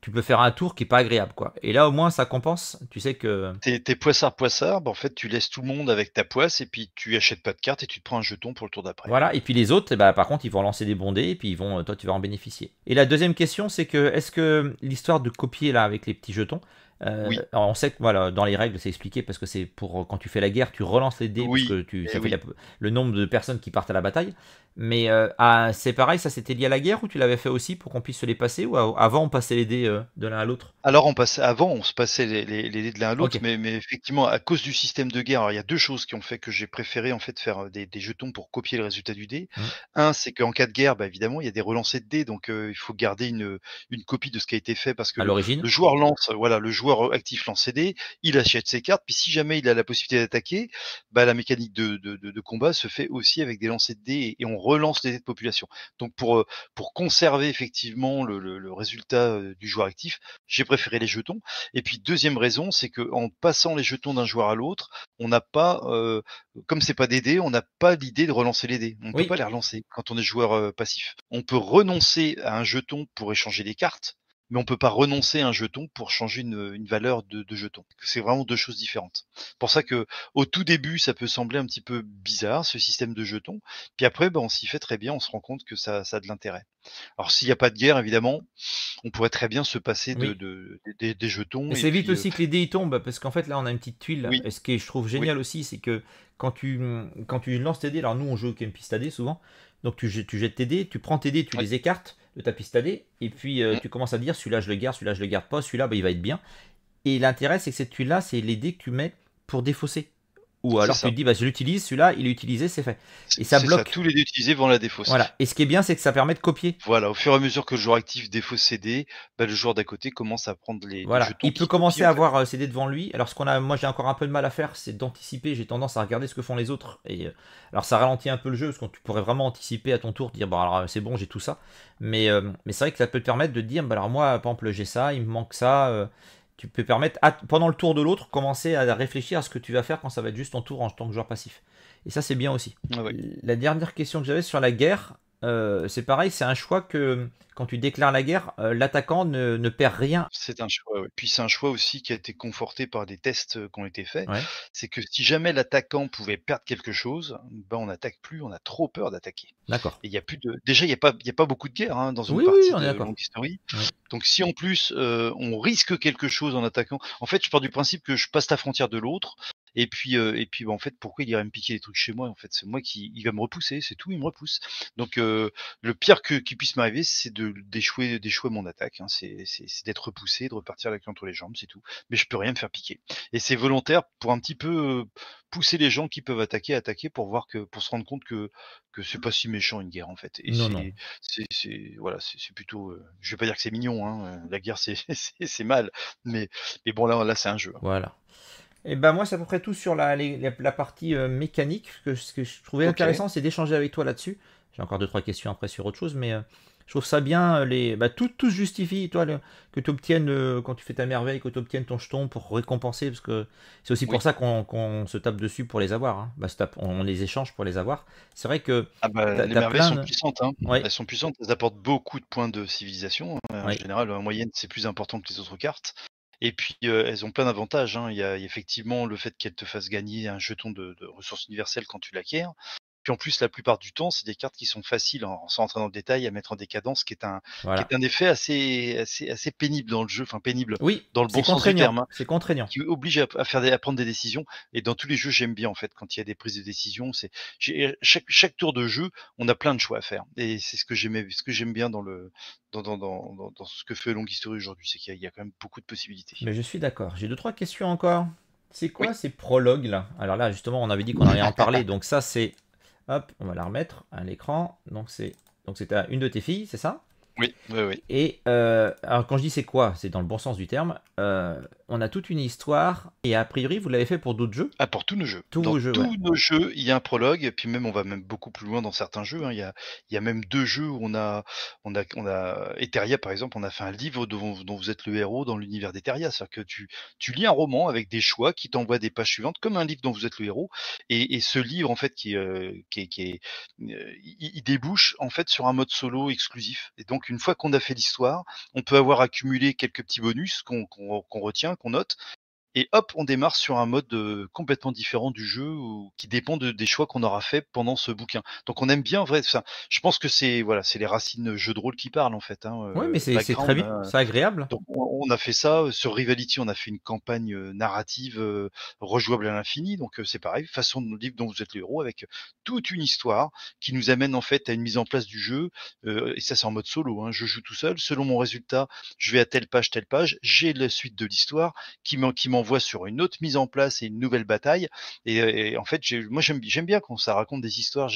tu peux faire un tour qui est pas agréable quoi. Et là au moins ça compense, tu sais que t'es, poissard poissard, ben, en fait tu laisses tout le monde avec ta poisse et puis tu achètes pas de carte et tu te prends un jeton pour le tour d'après. Voilà, et puis les autres eh ben, par contre ils vont lancer des bondés et puis ils vont euh, toi tu vas en bénéficier. Et la deuxième question c'est que est-ce que l'histoire de copier là avec les petits jetons, euh, on sait que voilà, dans les règles, c'est expliqué parce que c'est pour euh, quand tu fais la guerre, tu relances les dés parce que tu, eh ça le nombre de personnes qui partent à la bataille. Mais euh, ah, c'est pareil, ça c'était lié à la guerre ou tu l'avais fait aussi pour qu'on puisse se les passer ou avant on passait les dés de l'un à l'autre Alors on passait, avant on se passait les, les, dés de l'un à l'autre, mais, mais, effectivement à cause du système de guerre, il y a deux choses qui ont fait que j'ai préféré en fait faire des, jetons pour copier le résultat du dé. Mmh. Un, c'est qu'en cas de guerre, bah, évidemment il y a des relancés de dés, donc il faut garder une, copie de ce qui a été fait parce que le, joueur lance, voilà le joueur actif lance des, il achète ses cartes, puis si jamais il a la possibilité d'attaquer, bah, la mécanique de, combat se fait aussi avec des lancers de dés et, on relance les dés de population. Donc pour, euh, pour conserver effectivement le, résultat euh, du joueur actif, j'ai préféré les jetons. Et puis deuxième raison, c'est que en passant les jetons d'un joueur à l'autre, on n'a pas, euh, comme c'est pas des dés, on n'a pas l'idée de relancer les dés. On ne peut pas les relancer quand on est joueur passif. On peut renoncer à un jeton pour échanger des cartes mais on peut pas renoncer à un jeton pour changer une, valeur de, de jeton. C'est vraiment deux choses différentes. Pour ça que au tout début, ça peut sembler un petit peu bizarre ce système de jetons, puis après, ben, on s'y fait très bien, on se rend compte que ça, ça a de l'intérêt. Alors s'il n'y a pas de guerre, évidemment, on pourrait très bien se passer de, des jetons. Et, vite euh, aussi que les dés tombent, parce qu'en fait là, on a une petite tuile. Et ce que je trouve génial aussi, c'est que quand tu, quand tu lances tes dés, alors nous on joue au dés souvent, donc tu, tu jettes tes dés, tu prends tes dés, tu les écartes tapis ta et puis euh, mm. tu commences à dire celui-là je le garde, celui-là je le garde pas, celui-là bah, il va être bien. Et l'intérêt c'est que cette tuile là c'est les que tu mets pour défausser. Ou alors tu te dis, bah, je l'utilise, celui-là, il est utilisé, c'est fait. Et ça bloque. tous les utilisés vont la défausser. Voilà. Et ce qui est bien, c'est que ça permet de copier. Voilà, au fur et à mesure que le joueur actif défausse CD, bah, le joueur d'à côté commence à prendre les. Voilà, il peut commencer à avoir euh, CD devant lui. Alors, ce qu'on a, moi, j'ai encore un peu de mal à faire, c'est d'anticiper. J'ai tendance à regarder ce que font les autres. Et euh, alors, ça ralentit un peu le jeu, parce que tu pourrais vraiment anticiper à ton tour, dire, bon alors, euh, c'est bon, j'ai tout ça. Mais, mais c'est vrai que ça peut te permettre de dire, bah, alors, moi, par exemple, j'ai ça, il me manque ça tu peux permettre, pendant le tour de l'autre, commencer à réfléchir à ce que tu vas faire quand ça va être juste ton tour en tant que joueur passif. Et ça, c'est bien aussi. Ah la dernière question que j'avais sur la guerre, euh, c'est pareil, c'est un choix que quand tu déclares la guerre, euh, l'attaquant ne, perd rien. C'est un choix, puis c'est un choix aussi qui a été conforté par des tests euh, qui ont été faits. C'est que si jamais l'attaquant pouvait perdre quelque chose, ben, on n'attaque plus, on a trop peur d'attaquer. D'accord. Il y a plus de, déjà il n'y a pas, y a beaucoup de guerre hein, dans une partie oui, on de Donc si en plus on risque quelque chose en attaquant, en fait je pars du principe que je passe la frontière de l'autre, et puis, et puis bah, en fait, pourquoi il irait me piquer des trucs chez moi En fait, c'est moi qui. Il va me repousser, c'est tout, il me repousse. Donc, le pire que, qui puisse m'arriver, c'est d'échouer d'échouer mon attaque. Hein. C'est d'être repoussé, de repartir avec entre les jambes, c'est tout. Mais je peux rien me faire piquer. Et c'est volontaire pour un petit peu pousser les gens qui peuvent attaquer, attaquer pour voir que pour se rendre compte que que c'est pas si méchant une guerre en fait. Et c'est voilà, c'est plutôt. je vais pas dire que c'est mignon. Hein. La guerre, *laughs* c'est mal. Mais mais bon là, là, c'est un jeu. Hein. Voilà. Et ben moi, c'est à peu près tout sur la, la, partie euh, mécanique. Que, ce que je trouvais intéressant, c'est d'échanger avec toi là-dessus. J'ai encore deux trois questions après sur autre chose, mais euh, je trouve ça bien. Euh, les, bah, tout, tout se justifie, toi, que tu obtiennes quand tu fais ta merveille, que tu obtiennes ton jeton pour récompenser, parce que c'est aussi pour ça qu'on se tape dessus pour les avoir. Hein. Bah, on, les échange pour les avoir. C'est vrai que ah, bah, les merveilles sont puissantes. Hein. Elles sont puissantes. Elles apportent beaucoup de points de civilisation. Hein, en général, en moyenne, c'est plus important que les autres cartes. Et puis, elles ont plein d'avantages. Hein. Il y a effectivement le fait qu'elles te fassent gagner un jeton de, ressources universelles quand tu l'acquiers. Hein. Puis en plus, la plupart du temps, c'est des cartes qui sont faciles, en, sans entrer dans le détail, à mettre en décadence, qui est un, qui est un effet assez, assez, pénible dans le jeu, enfin pénible oui, dans le bon sens du terme. Hein, c'est contraignant. Qui oblige à, faire à prendre des décisions. Et dans tous les jeux, j'aime bien en fait quand il y a des prises de décision. chaque, tour de jeu, on a plein de choix à faire. Et c'est ce que ce que j'aime bien dans le dans, ce que fait Longue History aujourd'hui, c'est qu'il y, a quand même beaucoup de possibilités. Mais je suis d'accord. J'ai deux trois questions encore. C'est quoi ces prologues là Alors là, justement, on avait dit qu'on allait en parler. *laughs* Donc ça, c'est Hop, on va la remettre à l'écran. Donc c'est donc c'était une de tes filles, c'est ça oui, oui, oui, Et euh, alors quand je dis c'est quoi, c'est dans le bon sens du terme. Euh, on a toute une histoire, et a priori, vous l'avez fait pour d'autres jeux Ah, pour tous nos jeux. Tous, tous nos jeux, il y a un prologue, et puis même, on va même beaucoup plus loin dans certains jeux. Hein. Il, y a, il, même deux jeux où on a, on a, on a Eteria, par exemple, on a fait un livre dont, vous êtes le héros dans l'univers d'Eteria. C'est-à-dire que tu, tu lis un roman avec des choix qui t'envoient des pages suivantes, comme un livre dont vous êtes le héros, et, ce livre, en fait, qui, euh, qui, est, euh, il, débouche, en fait, sur un mode solo exclusif. Et donc, une fois qu'on a fait l'histoire, on peut avoir accumulé quelques petits bonus qu'on retient, qu'on note, et hop, on démarre sur un mode complètement différent du jeu ou, qui dépend de, des choix qu'on aura fait pendant ce bouquin. Donc on aime bien, en vrai, ça. Je pense que c'est voilà, c'est les racines jeu de rôle qui parlent en fait. Hein, oui, mais c'est très bien, hein. c'est agréable. on, a fait ça sur Rivality, on a fait une campagne narrative rejouable à l'infini, donc c'est pareil, façon de livre dont vous êtes le héros avec toute une histoire qui nous amène en fait à une mise en place du jeu. et ça c'est en mode solo, hein. je joue tout seul. Selon mon résultat, je vais à telle page, telle page. J'ai la suite de l'histoire qui m'en voit sur une autre mise en place et une nouvelle bataille. Et, euh, en fait, moi j'aime bien quand ça raconte des histoires.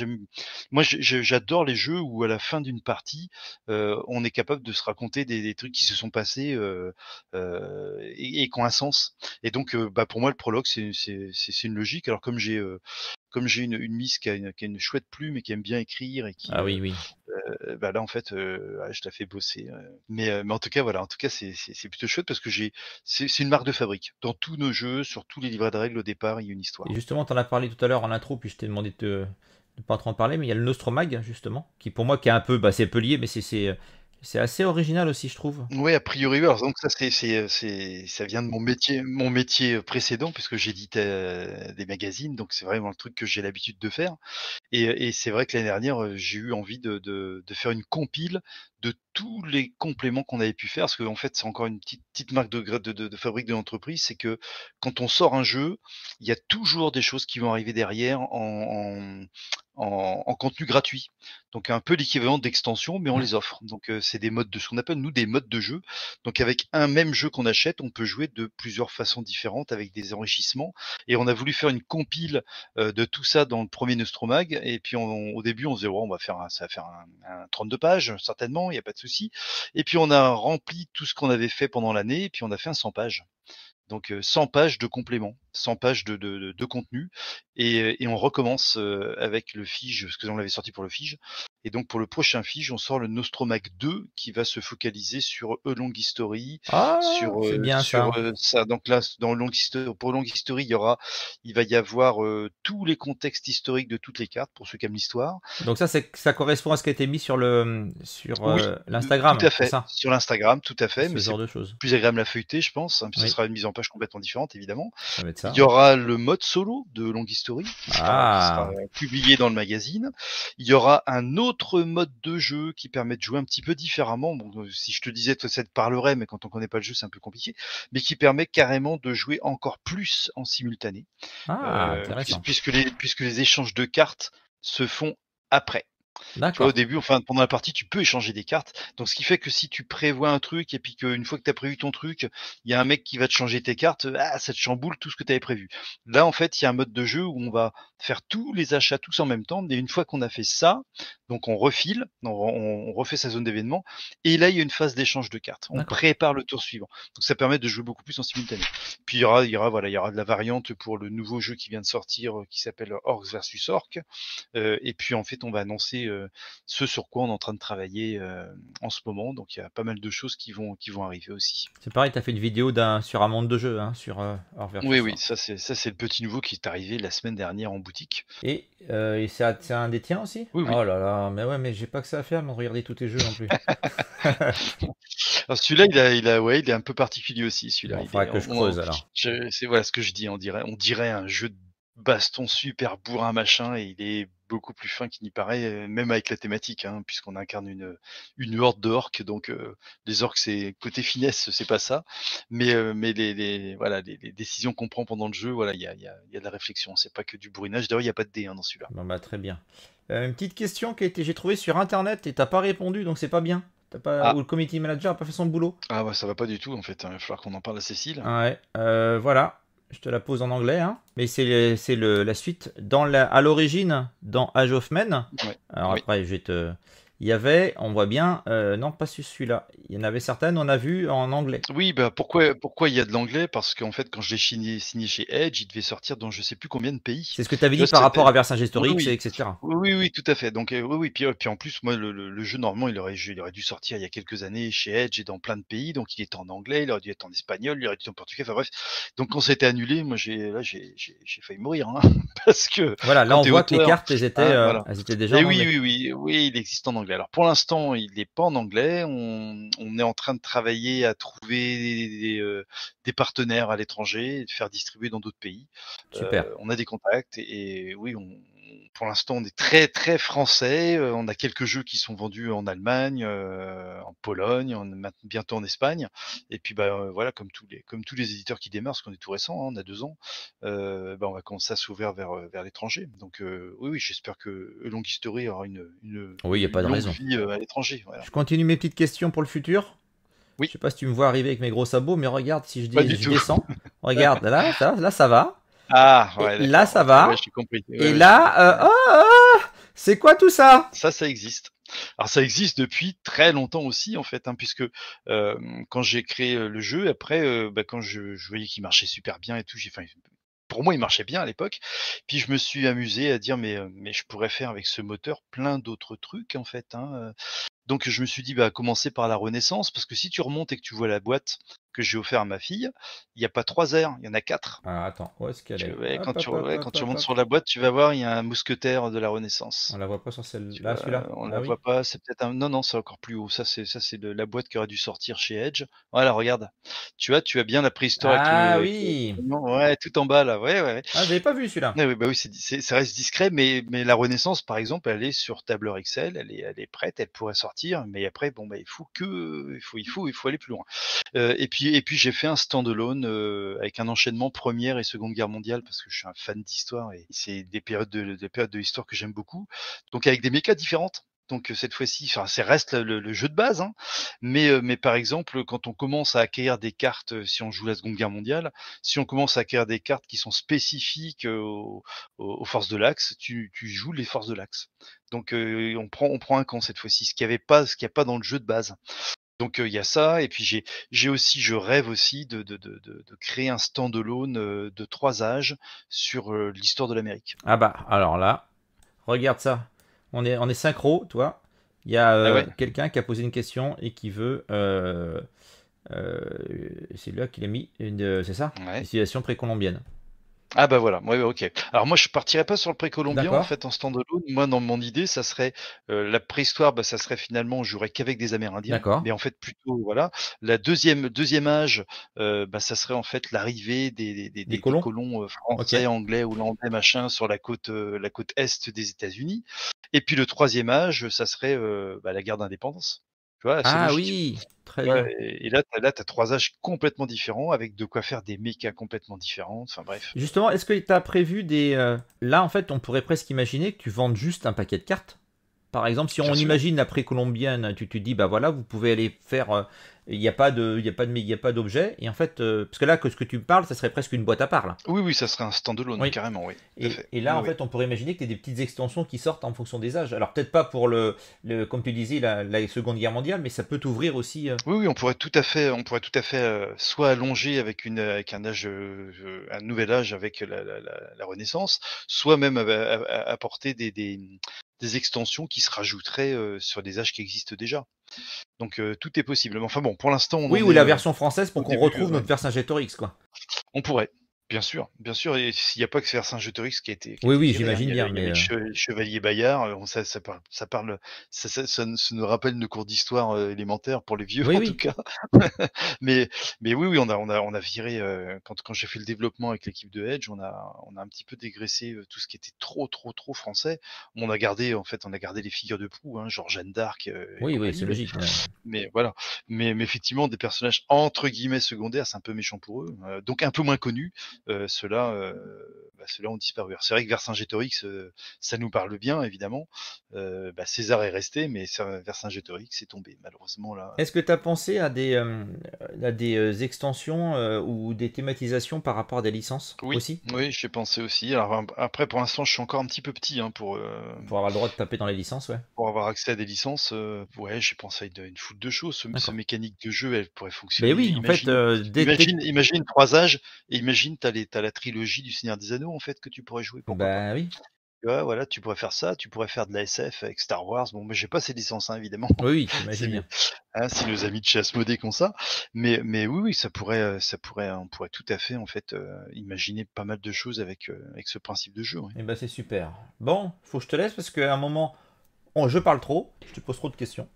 Moi j'adore les jeux où à la fin d'une partie, euh, on est capable de se raconter des, trucs qui se sont passés euh, et, qui ont un sens. Et donc bah, pour moi le prologue c'est une logique. Alors comme j'ai comme j'ai une, miss qui a une, chouette plume et qui aime bien écrire et qui, ah oui, euh, oui. Euh, bah là en fait, euh, ah, je la fais bosser. Mais, mais en tout cas voilà, en tout cas c'est, plutôt chouette parce que j'ai, c'est, une marque de fabrique. Dans tous nos jeux, sur tous les livrets de règles au départ, il y a une histoire. Et justement, en as parlé tout à l'heure en intro, puis je t'ai demandé de, ne pas trop en parler, mais il y a le Nostromag justement, qui pour moi qui est un peu, bah, c'est peu lié, mais c'est c'est assez original aussi, je trouve. Oui, a priori, donc ça, euh, c'est, ça vient de mon métier, mon métier euh, précédent, puisque j'éditais euh, des magazines, donc c'est vraiment le truc que j'ai l'habitude de faire. Et, c'est vrai que l'année dernière, j'ai eu envie de, faire une compile de tous les compléments qu'on avait pu faire, parce qu'en en fait, c'est encore une petite, petite marque de, de, fabrique de l'entreprise, c'est que quand on sort un jeu, il y a toujours des choses qui vont arriver derrière en, contenu gratuit. Donc un peu l'équivalent d'extension, mais on les offre. Donc euh, c'est des modes de ce qu'on appelle nous des modes de jeu. Donc avec un même jeu qu'on achète, on peut jouer de plusieurs façons différentes avec des enrichissements. Et on a voulu faire une compile euh, de tout ça dans le premier Nostromag. Et puis au début, on se disait, on va faire ça va faire un 32 pages certainement il n'y a pas de souci. Et puis on a rempli tout ce qu'on avait fait pendant l'année, et puis on a fait un 100 pages. Donc 100 euh, pages de compléments. 100 pages de, contenu et, euh, on recommence euh, avec le Fige, parce que on l'avait sorti pour le Fige. Et donc pour le prochain Fige, on sort le Nostromac 2 qui va se focaliser sur E Long History, ah, sur, euh, bien sur ça. Donc là, dans Long History, pour Long History, il y aura, il va y avoir tous les contextes historiques de toutes les cartes pour ceux qui aiment l'histoire. Donc ça, ça correspond à ce qui a été mis sur le sur l'Instagram. Tout à fait. sur l'Instagram, tout à fait. Ce mais genre de choses. Plus agréable la feuilleter, je pense. Hein, ce puis sera une mise en page complètement différente, évidemment. Il y aura le mode solo de Long history qui sera, ah. euh, publié dans le magazine. Il y aura un autre mode de jeu qui permet de jouer un petit peu différemment. Euh, si je te disais, toi, ça te parlerait, mais quand on connaît pas le jeu, c'est un peu compliqué. Mais qui permet carrément de jouer encore plus en simultané. Ah, euh, puisque les échanges de cartes se font après au début, enfin, pendant la partie, tu peux échanger des cartes. Donc, ce qui fait que si tu prévois un truc et puis qu'une fois que tu as prévu ton truc, il y a un mec qui va te changer tes cartes, ah, ça te chamboule tout ce que tu avais prévu. Là, en fait, il y a un mode de jeu où on va faire tous les achats tous en même temps. Et une fois qu'on a fait ça, donc on refile, on, refait sa zone d'événement, et là il y a une phase d'échange de cartes. On prépare le tour suivant. Donc ça permet de jouer beaucoup plus en simultané. Puis il y aura, il y aura, voilà, il y aura de la variante pour le nouveau jeu qui vient de sortir, euh, qui s'appelle Orcs versus Orcs. Euh, et puis en fait, on va annoncer euh, ce sur quoi on est en train de travailler en ce moment. Donc il y a pas mal de choses qui vont, qui vont arriver aussi. C'est pareil, tu as fait une vidéo sur un monde de jeu, hein, sur Orcs Oui, oui, ça c'est le petit nouveau qui est arrivé la semaine dernière en bout et, euh, c'est un des tiens aussi oui, Oh là là, mais ouais, mais j'ai pas que ça à faire, mais regarder tous tes jeux non plus. *laughs* alors celui-là, il, a, ouais, il est un peu particulier aussi, celui-là. il que je C'est voilà ce que je dis, on dirait, on dirait un jeu de baston super bourrin machin, et il est beaucoup plus fin qu'il n'y paraît, euh, même avec la thématique, hein, puisqu'on incarne une, une horde d'orques Donc, les euh, orques, c'est côté finesse, c'est pas ça. Mais, euh, mais les, voilà, les, décisions qu'on prend pendant le jeu, voilà, il y a, y, a, y a, de la réflexion. C'est pas que du bourrinage. D'ailleurs, il n'y a pas de dé hein, dans celui-là. Bah, très bien. une petite question qui a été, j'ai trouvé sur internet et t'as pas répondu, donc c'est pas bien. pas, ah. Ou le committee manager a pas fait son boulot. Ah ouais, bah, ça va pas du tout en fait. Il va falloir qu'on en parle à Cécile. Ah ouais. voilà je te la pose en anglais, hein. mais c'est la suite. Dans la, à l'origine, dans Age of Men, alors après, je vais te il y avait, on voit bien, euh, non, pas celui-là. Il y en avait certaines, on a vu en anglais. Oui, bah pourquoi, pourquoi il y a de l'anglais Parce qu'en fait, quand je l'ai signé, chez Edge, il devait sortir dans je ne sais plus combien de pays. C'est ce que tu avais dit par rapport à Versailles Historique, etc. Oui, oui, tout à fait. Donc, euh, oui, oui. Euh, puis, en plus, moi, le, jeu, normalement, il aurait, dû sortir il y a quelques années chez Edge et dans plein de pays. Donc, il était en anglais, il aurait dû être en espagnol, il aurait dû être en portugais. Enfin, bref. Donc, quand c'était annulé, moi, j'ai, là, j'ai, failli mourir. Hein, *laughs* parce que. Voilà, là, on voit que les cartes, elles hein, étaient, elles étaient déjà. oui, oui, oui, il existe en anglais alors pour l'instant, il n'est pas en anglais. On, est en train de travailler à trouver des, euh, partenaires à l'étranger, de faire distribuer dans d'autres pays. Euh, on a des contacts et oui, on, pour l'instant, on est très très français. Euh, on a quelques jeux qui sont vendus en Allemagne, euh, en Pologne, bientôt en Espagne. Et puis, bah, euh, voilà, comme tous les comme tous les éditeurs qui démarrent, parce qu'on est tout récent, hein, on a deux ans, bah, on va commencer à s'ouvrir vers vers l'étranger. Donc, oui, j'espère que Long History aura une, une a pas de raison. vie à l'étranger. Je continue mes petites questions pour le futur. Oui. Je sais pas si tu me vois arriver avec mes gros sabots, mais regarde si je, dis, descends. Regarde, là, ça va. Ah, ouais. là, ça va. compris. et là, euh, oh, oh, oh, c'est quoi tout ça Ça, ça existe. Alors ça existe depuis très longtemps aussi en fait, hein, puisque euh, quand j'ai créé euh, le jeu, après bah, quand je, voyais qu'il marchait super bien et tout, j'ai fait pour moi, il marchait bien à l'époque. Puis je me suis amusé à dire, mais, mais je pourrais faire avec ce moteur plein d'autres trucs, en fait. Hein. Donc je me suis dit, bah, commencer par la Renaissance, parce que si tu remontes et que tu vois la boîte, que j'ai offert à ma fille, il n'y a pas trois airs, il y en a quatre. Ah, attends, où est-ce qu'elle est, Quand, tu, remontes sur la boîte, tu vas voir, il y a un mousquetaire de la Renaissance. On la voit pas sur celle-là, celui-là On ah la voit pas, c'est peut-être un. Non, non, c'est encore plus haut. Ça, c'est ça c'est la boîte qui aurait dû sortir chez Edge. Voilà, regarde. Tu vois, tu as bien la préhistoire. Ah oui Ouais, tout en bas, là. Ouais, ouais. Ah, j'avais pas vu celui-là. Eh oui, bah c ça reste discret, mais, mais la Renaissance, par exemple, elle est sur tableur Excel, elle est, elle est prête, elle pourrait sortir, mais après, bon, bah, il faut que. Il faut, il faut, il faut aller plus loin. Euh, et puis, et puis j'ai fait un stand-alone euh, avec un enchaînement Première et Seconde Guerre mondiale parce que je suis un fan d'histoire et c'est des périodes de, des périodes de l'histoire que j'aime beaucoup. Donc avec des mécas différentes. Donc euh, cette fois-ci, ça reste le, jeu de base, hein. euh, mais, par exemple, quand on commence à acquérir des cartes, si on joue la Seconde Guerre mondiale, si on commence à acquérir des cartes qui sont spécifiques aux, forces de l'Axe, tu, joues les forces de l'Axe. Donc on prend on prend un camp cette fois-ci, ce avait pas, ce qu'il n'y a pas dans le jeu de base. Donc il y a ça, et puis j'ai aussi, je rêve aussi de, créer un stand-alone de trois âges sur l'histoire de l'Amérique. Ah bah alors là, regarde ça, on est, on est synchro, toi. Il y a ah quelqu'un qui a posé une question et qui veut. c'est là qui l'a mis une. C'est ça Une précolombienne. Ah bah voilà, ouais, ok. Alors moi je partirais pas sur le précolombien en fait en alone. Moi dans mon idée ça serait euh, la préhistoire, bah, ça serait finalement on qu'avec des Amérindiens. Mais en fait plutôt voilà la deuxième deuxième âge, euh, bah, ça serait en fait l'arrivée des, des, colons, euh, français, anglais anglais, hollandais machin sur la côte la côte est des États-Unis. Et puis le troisième âge, ça serait bah, la guerre d'indépendance ah oui, très bien. Et, là, tu as, trois âges complètement différents, avec de quoi faire des mécas complètement différents. Enfin bref. Justement, est-ce que tu as prévu des. Euh, là, en fait, on pourrait presque imaginer que tu vendes juste un paquet de cartes par exemple, si on imagine la précolombienne, tu te dis, bah voilà, vous pouvez aller faire. Euh, il n'y a pas de, il a il a pas d'objet. Et en fait, euh, parce que là, que ce que tu parles, ça serait presque une boîte à part Oui, oui, ça serait un standalone oui. carrément, oui. Et, là, en fait, on pourrait imaginer que tu des petites extensions qui sortent en fonction des âges. Alors peut-être pas pour le, le, comme tu disais, la, Seconde Guerre mondiale, mais ça peut t'ouvrir aussi. Euh, oui, oui, on pourrait tout à fait, on pourrait tout à fait soit allonger avec une, avec un âge, un nouvel âge avec la, Renaissance, soit même apporter des des extensions qui se rajouteraient sur des âges qui existent déjà. Donc tout est possible. Enfin bon, pour l'instant, Oui, ou la version française pour qu'on retrouve notre version X quoi. On pourrait, Bien sûr, bien sûr. Et il n'y a pas que faire Saint-Jutorix qui a été. oui, oui, hein, j'imagine euh Chevalier Bayard, euh, on, ça, ça, parle, ça, parle nous rappelle nos cours d'histoire euh, élémentaire pour les vieux, *laughs* en tout cas. *laughs* mais, oui, oui, on a, viré, quand, j'ai fait le développement avec l'équipe de Edge, on a, un petit peu dégraissé tout ce qui était trop, trop, trop français. On a gardé, en fait, on a gardé les figures de proue, hein, genre Jeanne d'Arc. oui, oui, c'est logique. Mais voilà. Mais, effectivement, des personnages entre guillemets secondaires, c'est un peu méchant pour eux, donc un peu moins connus. Euh, euh, bah, ceux-là ont disparu. C'est vrai que Vercingétorix, euh, ça nous parle bien, évidemment. Bah, César est resté, mais Vercingétorix est tombé, malheureusement. là. Est-ce que tu as pensé à des, des extensions ou des thématisations par rapport à des licences oui. aussi Oui, j'ai pensé aussi. Alors, après, pour l'instant, je suis encore un petit peu petit hein, pour, pour avoir le droit de taper dans les licences, ouais. Pour avoir accès à des licences, ouais, j'ai pensé à une, une foule de choses. Ce, mécanique de jeu, elle pourrait ben fonctionner. Mais oui, imagine, en fait, imagine, imagine, trois âges et imagine t'as as la trilogie du Seigneur des Anneaux en fait que tu pourrais jouer. Bah, oui. Tu voilà, tu pourrais faire ça, tu pourrais faire de la SF avec Star Wars. Bon, mais j'ai pas ces licences, hein, évidemment. Oui, *laughs* c'est bien. Hein, si nos amis de chasse mode ont ça, mais, mais oui, oui, ça pourrait, euh, ça pourrait, hein, on pourrait tout à fait en fait euh, imaginer pas mal de choses avec, euh, avec ce principe de jeu. Et eh bah ben, c'est super. Bon, faut que je te laisse parce qu'à un moment, je parle trop, je te pose trop de questions.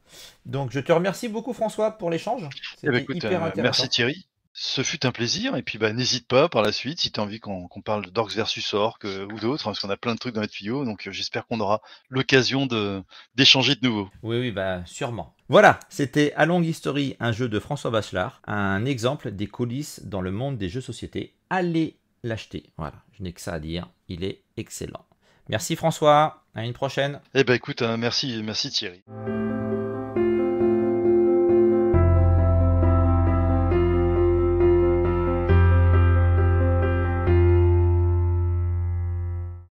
Donc je te remercie beaucoup François pour l'échange. Eh ben, C'était hyper intéressant. Merci Thierry. Ce fut un plaisir, et puis bah, n'hésite pas par la suite si tu as envie qu'on parle d'Orcs versus Orcs euh, ou d'autres, hein, parce qu'on a plein de trucs dans notre tuyaux, donc euh, j'espère qu'on aura l'occasion d'échanger de, nouveau. Oui, oui, bah sûrement. Voilà, c'était A Long History, un jeu de François Bachelard, un exemple des coulisses dans le monde des jeux société. Allez l'acheter, voilà, je n'ai que ça à dire, il est excellent. Merci François, à une prochaine. Eh ben écoute, hein, merci, merci Thierry.